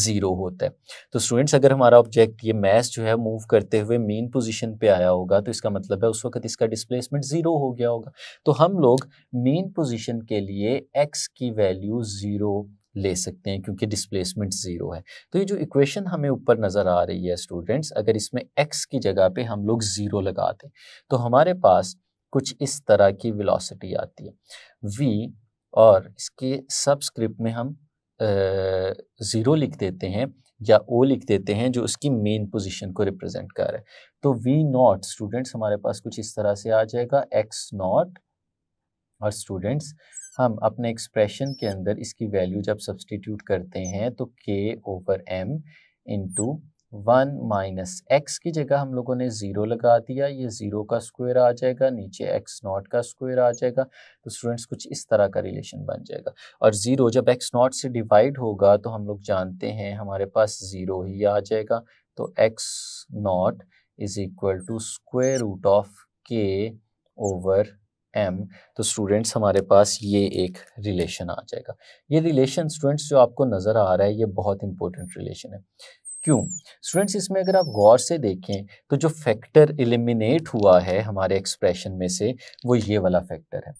ज़ीरो होता है तो स्टूडेंट्स अगर हमारा ऑब्जेक्ट ये मैस जो है मूव करते हुए मेन पोजीशन पे आया होगा तो इसका मतलब है उस वक्त इसका डिस्प्लेसमेंट ज़ीरो हो गया होगा तो हम लोग मेन पोजीशन के लिए एक्स की वैल्यू ज़ीरो ले सकते हैं क्योंकि डिस्प्लेसमेंट ज़ीरो है तो ये जो इक्वेशन हमें ऊपर नज़र आ रही है स्टूडेंट्स अगर इसमें एक्स की जगह पर हम लोग ज़ीरो लगा दें तो हमारे पास कुछ इस तरह की वेलोसिटी आती है वी और इसके सबस्क्रिप्ट में हम ज़ीरो लिख देते हैं या ओ लिख देते हैं जो उसकी मेन पोजीशन को रिप्रेजेंट कर रहा है तो वी नॉट स्टूडेंट्स हमारे पास कुछ इस तरह से आ जाएगा एक्स नॉट और स्टूडेंट्स हम अपने एक्सप्रेशन के अंदर इसकी वैल्यू जब सब्सटीट्यूट करते हैं तो k over m into one minus x की जगह हम लोगों ने ज़ीरो लगा दिया ये ज़ीरो का स्क्वायर आ जाएगा नीचे एक्स नॉट का स्क्वायर आ जाएगा तो स्टूडेंट्स कुछ इस तरह का रिलेशन बन जाएगा और ज़ीरो जब एक्स नॉट से डिवाइड होगा तो हम लोग जानते हैं हमारे पास ज़ीरो ही आ जाएगा तो x not is equal to square root of k over m तो स्टूडेंट्स हमारे पास ये एक रिलेशन आ जाएगा ये रिलेशन स्टूडेंट्स जो आपको नज़र आ रहा है ये बहुत इंपॉर्टेंट रिलेशन है क्यों स्टूडेंट्स इसमें अगर आप गौर से देखें तो जो फैक्टर एलिमिनेट हुआ है हमारे एक्सप्रेशन में से वो ये वाला फैक्टर है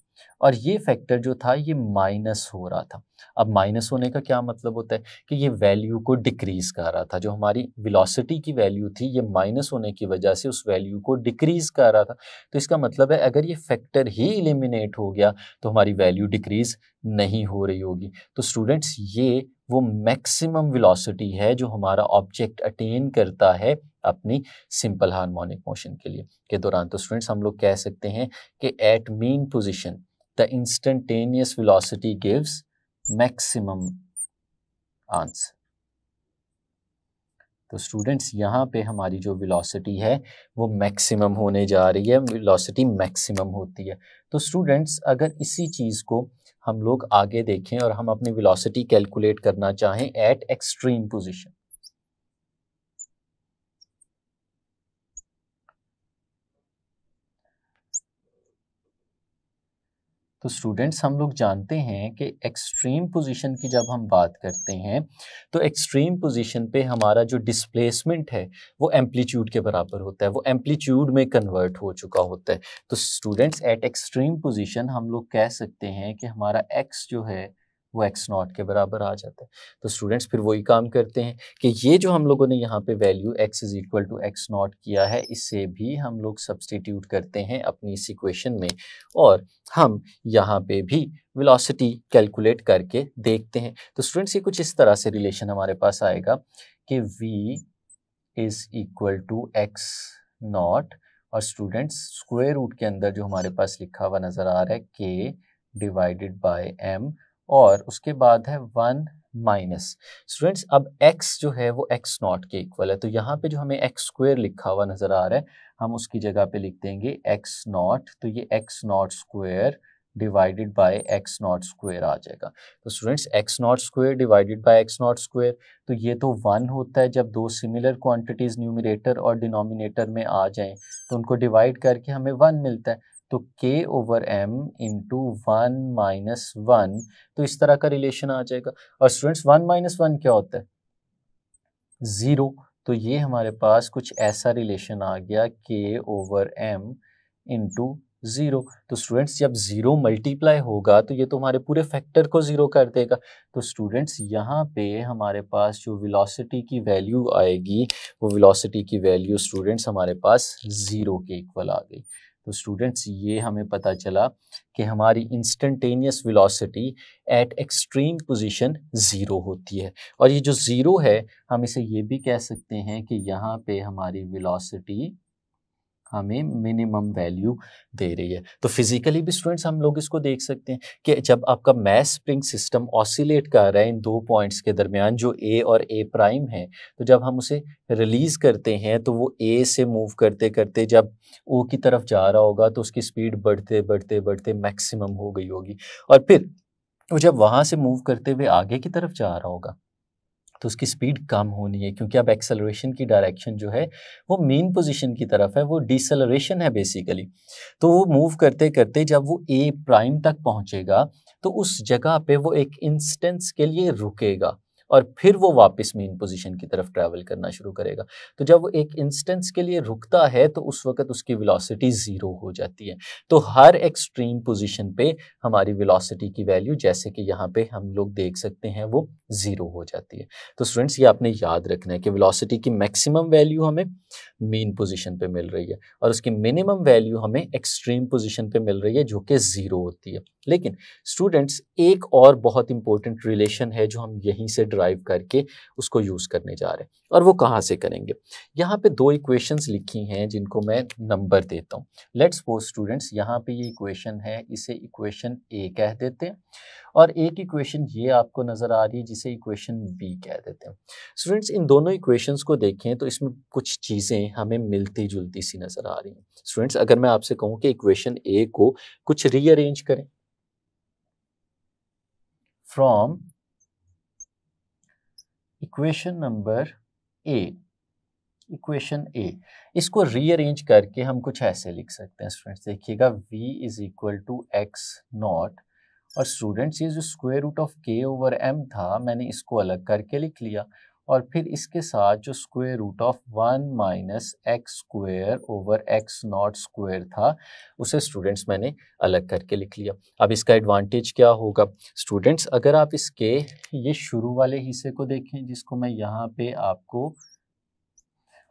और ये फैक्टर जो था ये माइनस हो रहा था अब माइनस होने का क्या मतलब होता है कि ये वैल्यू को डिक्रीज़ कर रहा था जो हमारी वेलोसिटी की वैल्यू थी ये माइनस होने की वजह से उस वैल्यू को डिक्रीज़ कर रहा था तो इसका मतलब है अगर ये फैक्टर ही एलिमिनेट हो गया तो हमारी वैल्यू डिक्रीज़ नहीं हो रही होगी तो स्टूडेंट्स ये वो मैक्सिमम वेलोसिटी है जो हमारा ऑब्जेक्ट अटेन करता है अपनी सिंपल हार्मोनिक मोशन के लिए के दौरान तो स्टूडेंट्स हम लोग कह सकते हैं कि at mean position the instantaneous velocity gives maximum answer तो स्टूडेंट्स यहाँ पे हमारी जो वेलोसिटी है वो मैक्सिमम होने जा रही है वेलोसिटी मैक्सिमम होती है तो स्टूडेंट्स अगर इसी चीज़ को हम लोग आगे देखें और हम अपनी वेलोसिटी कैलकुलेट करना चाहें एट एक्सट्रीम पोजीशन तो स्टूडेंट्स हम लोग जानते हैं कि एक्सट्रीम पोजीशन की जब हम बात करते हैं तो एक्सट्रीम पोजीशन पे हमारा जो डिस्प्लेसमेंट है वो एम्पलीट्यूड के बराबर होता है वो एम्पलीट्यूड में कन्वर्ट हो चुका होता है तो स्टूडेंट्स एट एक्सट्रीम पोजीशन हम लोग कह सकते हैं कि हमारा एक्स जो है वो एक्स नॉट के बराबर आ जाता है तो स्टूडेंट्स फिर वही काम करते हैं कि ये जो हम लोगों ने यहाँ पे value x is equal to x not किया है इसे भी हम लोग सब्सटीट्यूट करते हैं अपनी इस इक्वेशन में और हम यहाँ पे भी वेलोसिटी कैलकुलेट करके देखते हैं तो स्टूडेंट्स ये कुछ इस तरह से रिलेशन हमारे पास आएगा कि v is equal to x not और स्टूडेंट्स स्क्वेयर रूट के अंदर जो हमारे पास लिखा हुआ नज़र आ रहा है के डिवाइडेड बाय एम और उसके बाद है वन माइनस स्टूडेंट्स अब एक्स जो है वो एक्स नॉट के इक्वल है तो यहाँ पे जो हमें एक्स स्क्वेयर लिखा हुआ नज़र आ रहा है हम उसकी जगह पे लिख देंगे एक्स नॉट तो ये x not square divided by x not square आ जाएगा तो students x not square divided by x not square तो ये तो वन होता है जब दो सिमिलर क्वांटिटीज़ न्यूमिनेटर और डिनोमिनेटर में आ जाएं तो उनको डिवाइड करके हमें वन मिलता है तो k over m into one minus one तो इस तरह का रिलेशन आ जाएगा और स्टूडेंट्स वन माइनस वन क्या होता है ज़ीरो तो ये हमारे पास कुछ ऐसा रिलेशन आ गया k over m into zero तो स्टूडेंट्स जब ज़ीरो मल्टीप्लाई होगा तो ये तो हमारे पूरे फैक्टर को ज़ीरो कर देगा तो स्टूडेंट्स यहाँ पे हमारे पास जो वेलोसिटी की वैल्यू आएगी वो वेलोसिटी की वैल्यू स्टूडेंट्स हमारे पास ज़ीरो के इक्वल आ गई तो स्टूडेंट्स ये हमें पता चला कि हमारी instantaneous velocity at extreme position zero होती है और ये जो ज़ीरो है हम इसे ये भी कह सकते हैं कि यहाँ पे हमारी वेलोसिटी हमें मिनिमम वैल्यू दे रही है तो फिजिकली भी स्टूडेंट्स हम लोग इसको देख सकते हैं कि जब आपका मैथ स्प्रिंग सिस्टम ऑसिलेट कर रहा है इन दो पॉइंट्स के दरमियान जो ए और ए प्राइम है तो जब हम उसे रिलीज़ करते हैं तो वो ए से मूव करते करते जब ओ की तरफ जा रहा होगा तो उसकी स्पीड बढ़ते बढ़ते बढ़ते मैक्सिमम हो गई होगी और फिर वो जब वहाँ से मूव करते हुए आगे की तरफ जा रहा होगा तो उसकी स्पीड कम होनी है क्योंकि अब एक्सेलरेशन की डायरेक्शन जो है वो मेन पोजीशन की तरफ है वो डिसलरेशन है बेसिकली तो वो मूव करते करते जब वो ए प्राइम तक पहुँचेगा तो उस जगह पे वो एक इंस्टेंस के लिए रुकेगा और फिर वो वापस मेन पोजीशन की तरफ ट्रैवल करना शुरू करेगा तो जब वो एक इंस्टेंस के लिए रुकता है तो उस वक्त उसकी वेलोसिटी ज़ीरो हो जाती है तो हर एक्सट्रीम पोजीशन पे हमारी वेलोसिटी की वैल्यू जैसे कि यहाँ पे हम लोग देख सकते हैं वो ज़ीरो हो जाती है तो स्टूडेंट्स ये आपने याद रखना है कि वेलोसिटी की मैक्सिमम वैल्यू हमें मेन पोजिशन पर मिल रही है और उसकी मिनिमम वैल्यू हमें एक्सट्रीम पोजिशन पर मिल रही है जो कि ज़ीरो होती है लेकिन स्टूडेंट्स एक और बहुत इंपॉर्टेंट रिलेशन है जो हम यहीं से ड्राइव करके उसको यूज़ करने जा रहे हैं और वो कहाँ से करेंगे यहाँ पे दो इक्वेशंस लिखी हैं जिनको मैं नंबर देता हूँ लेट्स सपोज स्टूडेंट्स यहाँ पे ये इक्वेशन है इसे इक्वेशन ए कह देते हैं और एक इक्वेशन ये आपको नज़र आ रही है जिसे इक्वेशन बी कह देते हैं स्टूडेंट्स इन दोनों इक्वेशंस को देखें तो इसमें कुछ चीज़ें हमें मिलती जुलती सी नज़र आ रही हैं स्टूडेंट्स अगर मैं आपसे कहूँ कि इक्वेशन ए को कुछ रीअरेंज करें from equation number A equation A इसको रीअरेंज करके हम कुछ ऐसे लिख सकते हैं स्टूडेंट्स देखिएगा v is equal to x not और स्टूडेंट्स ये जो square root of k over m था मैंने इसको अलग करके लिख लिया और फिर इसके साथ जो square root of one minus x square over x not square था उसे स्टूडेंट्स मैंने अलग करके लिख लिया अब इसका एडवांटेज क्या होगा स्टूडेंट्स अगर आप इसके ये शुरू वाले हिस्से को देखें जिसको मैं यहाँ पे आपको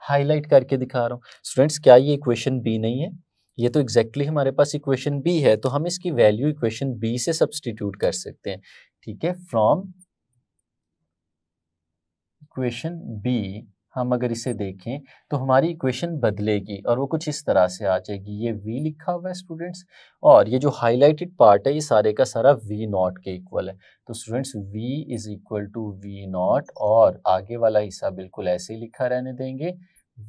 हाईलाइट करके दिखा रहा हूँ स्टूडेंट्स क्या ये इक्वेशन बी नहीं है ये तो एग्जैक्टली exactly हमारे पास इक्वेशन बी है तो हम इसकी वैल्यू इक्वेशन बी से सब्सटीट्यूट कर सकते हैं ठीक है फ्रॉम इक्वेशन बी हम अगर इसे देखें तो हमारी इक्वेशन बदलेगी और वो कुछ इस तरह से आ जाएगी ये वी लिखा हुआ है स्टूडेंट्स और ये जो हाईलाइटेड पार्ट है ये सारे का सारा वी नॉट के इक्वल है तो students v is equal to v naught और आगे वाला हिस्सा बिल्कुल ऐसे ही लिखा रहने देंगे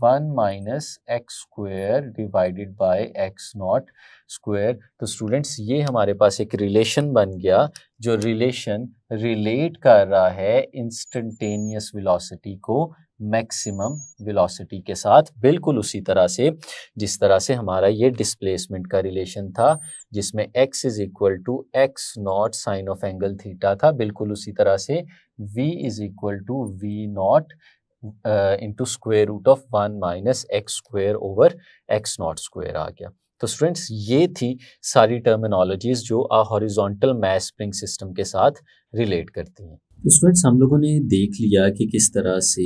one minus x square divided by x not square तो स्टूडेंट्स ये हमारे पास एक रिलेशन बन गया जो रिलेशन रिलेट कर रहा है इंस्टेंटेनियस वेलोसिटी को मैक्सिमम वेलोसिटी के साथ बिल्कुल उसी तरह से जिस तरह से हमारा ये डिस्प्लेसमेंट का रिलेशन था जिसमें x is equal to x not sine of angle theta था बिल्कुल उसी तरह से v is equal to v naught into square root of one minus x square over x not square आ गया तो स्टूडेंट्स ये थी सारी टर्मिनोलॉजीज जो आ हॉरिजॉन्टल मैस स्प्रिंग सिस्टम के साथ रिलेट करती हैं तो स्टूडेंट्स हम लोगों ने देख लिया कि किस तरह से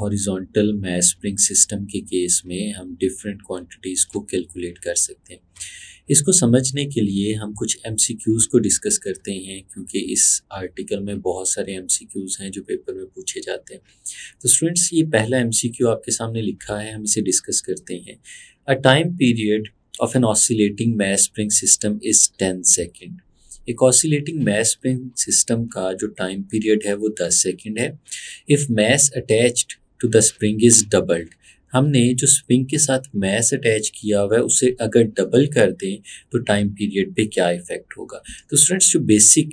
हॉरिजॉन्टल मैस स्प्रिंग सिस्टम के केस में हम डिफरेंट क्वांटिटीज़ को कैलकुलेट कर सकते हैं इसको समझने के लिए हम कुछ एम को डिस्कस करते हैं क्योंकि इस आर्टिकल में बहुत सारे एम हैं जो पेपर में पूछे जाते हैं तो स्टूडेंट्स ये पहला एम आपके सामने लिखा है हम इसे डिस्कस करते हैं a time period of an oscillating mass spring system is ten second एक ऑसिलेटिंग मैस स्प्रिंग सिस्टम का जो टाइम पीरियड है वो दस सेकेंड है if mass attached to the spring is doubled हमने जो स्विंग के साथ मैस अटैच किया हुआ है उसे अगर डबल कर दें तो टाइम पीरियड पे क्या इफेक्ट होगा तो स्टूडेंट्स जो बेसिक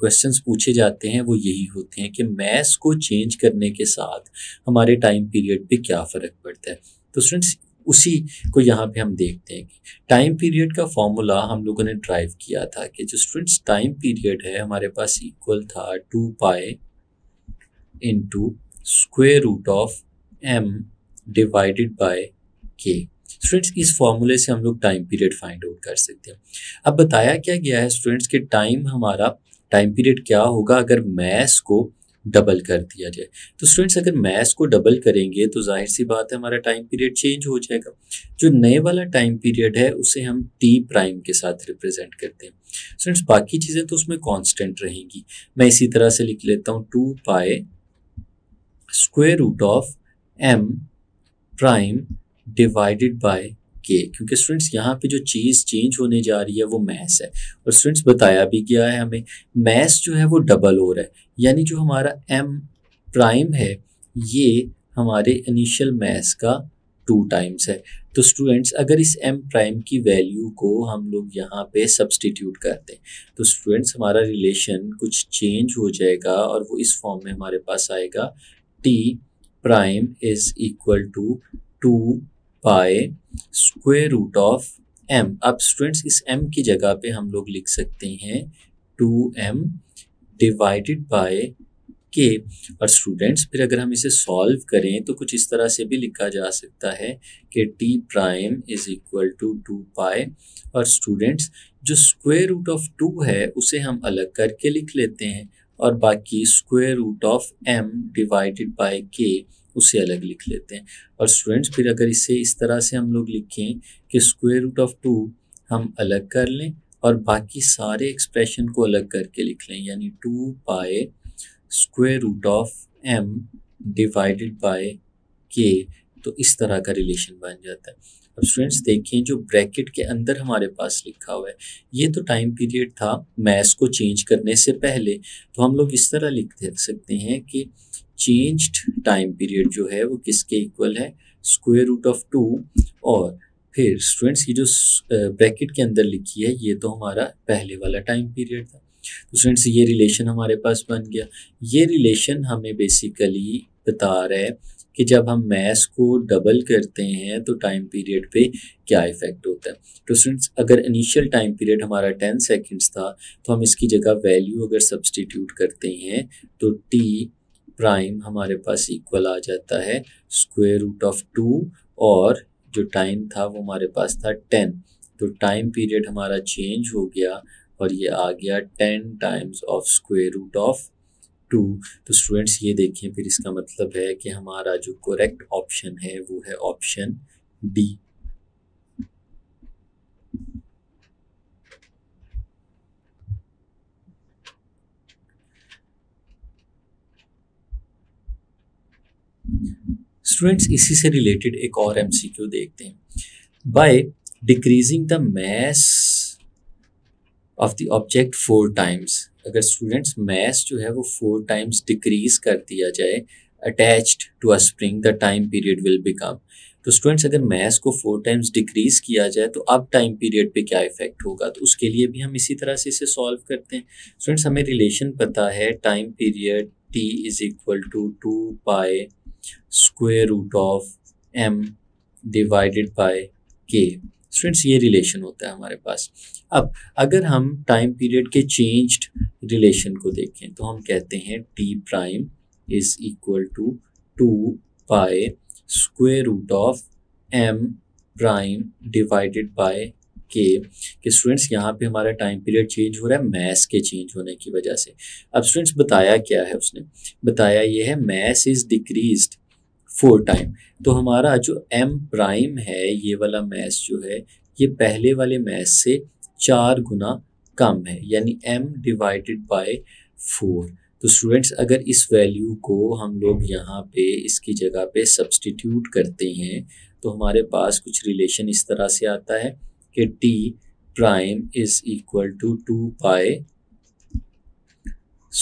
क्वेश्चंस पूछे जाते हैं वो यही होते हैं कि मैस को चेंज करने के साथ हमारे टाइम पीरियड पे क्या फ़र्क पड़ता है तो स्टूडेंट्स उसी को यहाँ पे हम देखते हैं कि टाइम पीरियड का फॉर्मूला हम लोगों ने ड्राइव किया था कि जो स्टूडेंट्स टाइम पीरियड है हमारे पास इक्वल था to pi into square root of m divided by k students इस फॉर्मूले से हम लोग टाइम पीरियड फाइंड आउट कर सकते हैं अब बताया क्या गया है स्टूडेंट्स के टाइम हमारा टाइम पीरियड क्या होगा अगर मैथ्स को डबल कर दिया जाए तो स्टूडेंट्स अगर मैथ्स को डबल करेंगे तो जाहिर सी बात है हमारा टाइम पीरियड चेंज हो जाएगा जो नए वाला टाइम पीरियड है उसे हम टी प्राइम के साथ रिप्रेजेंट करते हैं स्टूडेंट्स बाकी चीज़ें तो उसमें कांस्टेंट रहेंगी मैं इसी तरह से लिख लेता हूँ two pi square root of m prime divided by k क्योंकि स्टूडेंट्स यहाँ पे जो चीज़ चेंज होने जा रही है वो मैथ्स है और स्टूडेंट्स बताया भी गया है हमें मैथ जो है वो डबल हो रहा है यानी जो हमारा एम प्राइम है ये हमारे इनिशियल मैथ्स का टू टाइम्स है तो स्टूडेंट्स अगर इस एम प्राइम की वैल्यू को हम लोग यहाँ पे सब्सटीट्यूट कर दें तो स्टूडेंट्स हमारा रिलेशन कुछ चेंज हो जाएगा और वो इस फॉर्म में हमारे पास आएगा T prime is equal to two pi square root of m अब स्टूडेंट्स इस एम की जगह पे हम लोग लिख सकते हैं टू एम डिवाइडेड बाय के और स्टूडेंट्स फिर अगर हम इसे सॉल्व करें तो कुछ इस तरह से भी लिखा जा सकता है कि T prime is equal to two pi और स्टूडेंट्स जो स्क्वायर रूट ऑफ टू है उसे हम अलग करके लिख लेते हैं और बाकी square root of m divided by k उसे अलग लिख लेते हैं और स्टूडेंट्स फिर अगर इसे इस तरह से हम लोग लिखें कि स्क्वेयर रूट ऑफ टू हम अलग कर लें और बाकी सारे एक्सप्रेशन को अलग करके लिख लें यानी two pi square root of m divided by k तो इस तरह का रिलेशन बन जाता है अब स्टूडेंट्स देखें जो ब्रैकेट के अंदर हमारे पास लिखा हुआ है ये तो टाइम पीरियड था मैथ्स को चेंज करने से पहले तो हम लोग इस तरह लिख सकते हैं कि चेंज्ड टाइम पीरियड जो है वो किसके इक्वल है स्क्वेयर रूट ऑफ टू और फिर स्टूडेंट्स की जो ब्रैकेट के अंदर लिखी है ये तो हमारा पहले वाला टाइम पीरियड था तो स्टूडेंट्स ये रिलेशन हमारे पास बन गया ये रिलेशन हमें बेसिकली बता रहा है कि जब हम मैथ को डबल करते हैं तो टाइम पीरियड पे क्या इफेक्ट होता है तो स्टूडेंट्स अगर इनिशियल टाइम पीरियड हमारा टेन सेकेंड्स था तो हम इसकी जगह वैल्यू अगर सब्सटीट्यूट करते हैं तो टी प्राइम हमारे पास इक्वल आ जाता है स्क्वेयर रूट ऑफ टू और जो टाइम था वो हमारे पास था टेन तो टाइम पीरियड हमारा चेंज हो गया और ये आ गया ten times of square root of two तो स्टूडेंट्स ये देखें फिर इसका मतलब है कि हमारा जो करेक्ट ऑप्शन है वो है ऑप्शन डी स्टूडेंट्स इसी से रिलेटेड एक और एमसीक्यू देखते हैं by decreasing the mass of the object four times अगर स्टूडेंट्स मैथ्स जो है वो फोर टाइम्स डिक्रीज कर दिया जाए attached to a spring the time period will become तो स्टूडेंट्स अगर मैथ्स को फोर टाइम्स डिक्रीज किया जाए तो अब टाइम पीरियड पे क्या इफेक्ट होगा तो उसके लिए भी हम इसी तरह से इसे सॉल्व करते हैं स्टूडेंट्स हमें रिलेशन पता है time period T is equal to two pi square root of m divided by k students ये रिलेशन होता है हमारे पास अब अगर हम टाइम पीरियड के चेंज्ड रिलेशन को देखें तो हम कहते हैं T prime is equal to two by square root of m prime divided by k कि स्टूडेंट्स यहाँ पे हमारा टाइम पीरियड चेंज हो रहा है मैथ के चेंज होने की वजह से अब स्टूडेंट्स बताया क्या है उसने बताया ये है mass is decreased four time तो हमारा जो एम प्राइम है ये वाला मैस जो है ये पहले वाले मैस से चार गुना कम है यानी एम डिवाइडेड बाय फोर तो स्टूडेंट्स अगर इस वैल्यू को हम लोग यहाँ पे इसकी जगह पे सब्सटीट्यूट करते हैं तो हमारे पास कुछ रिलेशन इस तरह से आता है कि T prime is equal to two pi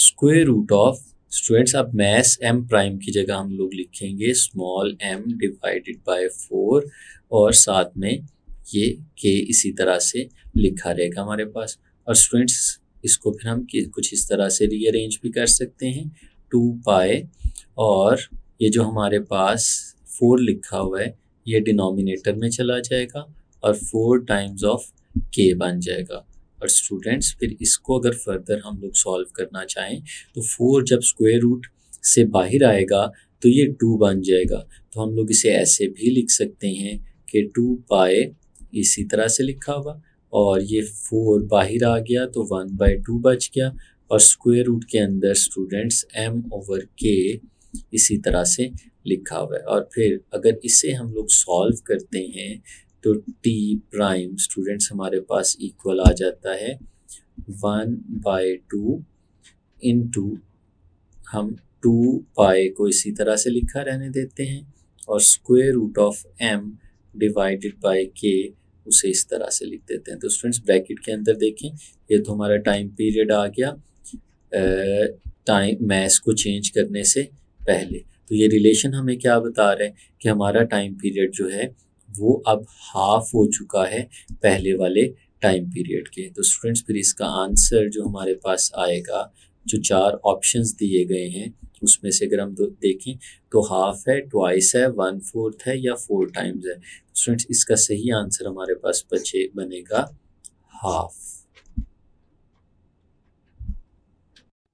square root of students अब मैस एम प्राइम की जगह हम लोग लिखेंगे small m divided by four और साथ में ये के इसी तरह से लिखा रहेगा हमारे पास और स्टूडेंट्स इसको फिर हम कुछ इस तरह से रीअरेंज भी कर सकते हैं टू पाए और ये जो हमारे पास फोर लिखा हुआ है ये डिनोमिनेटर में चला जाएगा और फोर टाइम्स ऑफ के बन जाएगा और स्टूडेंट्स फिर इसको अगर फर्दर हम लोग सॉल्व करना चाहें तो फोर जब स्क्वेयर रूट से बाहर आएगा तो ये टू बन जाएगा तो हम लोग इसे ऐसे भी लिख सकते हैं कि टू पाए इसी तरह से लिखा हुआ और ये फोर बाहर आ गया तो वन बाई टू बच गया और स्क्वेयर रूट के अंदर स्टूडेंट्स एम ओवर के इसी तरह से लिखा हुआ है और फिर अगर इसे हम लोग सॉल्व करते हैं तो टी प्राइम स्टूडेंट्स हमारे पास इक्वल आ जाता है one by two into हम टू पाए को इसी तरह से लिखा रहने देते हैं और square root of m divided by k उसे इस तरह से लिख देते हैं तो स्टूडेंट्स ब्रैकेट के अंदर देखें ये तो हमारा टाइम पीरियड आ गया टाइम मैथ्स को चेंज करने से पहले तो ये रिलेशन हमें क्या बता रहे हैं कि हमारा टाइम पीरियड जो है वो अब हाफ हो चुका है पहले वाले टाइम पीरियड के तो स्टूडेंट्स फिर इसका आंसर जो हमारे पास आएगा जो चार ऑप्शंस दिए गए हैं उसमें से अगर हम देखें तो हाफ है ट्वाइस है वन फोर्थ है या फोर टाइम्स है स्टूडेंट्स इसका सही आंसर हमारे पास बचे बनेगा हाफ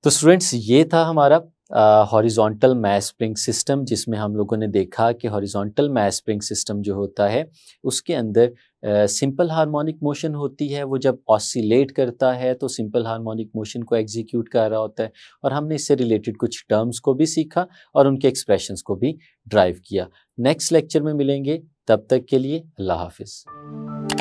तो स्टूडेंट्स ये था हमारा हॉरिजॉन्टल मैस स्प्रिंग सिस्टम जिसमें हम लोगों ने देखा कि हॉरिजॉन्टल मैस स्प्रिंग सिस्टम जो होता है उसके अंदर सिंपल हार्मोनिक मोशन होती है वो जब ऑसिलेट करता है तो सिंपल हार्मोनिक मोशन को एग्जीक्यूट कर रहा होता है और हमने इससे रिलेटेड कुछ टर्म्स को भी सीखा और उनके एक्सप्रेशंस को भी ड्राइव किया नेक्स्ट लेक्चर में मिलेंगे तब तक के लिए अल्लाह हाफिज़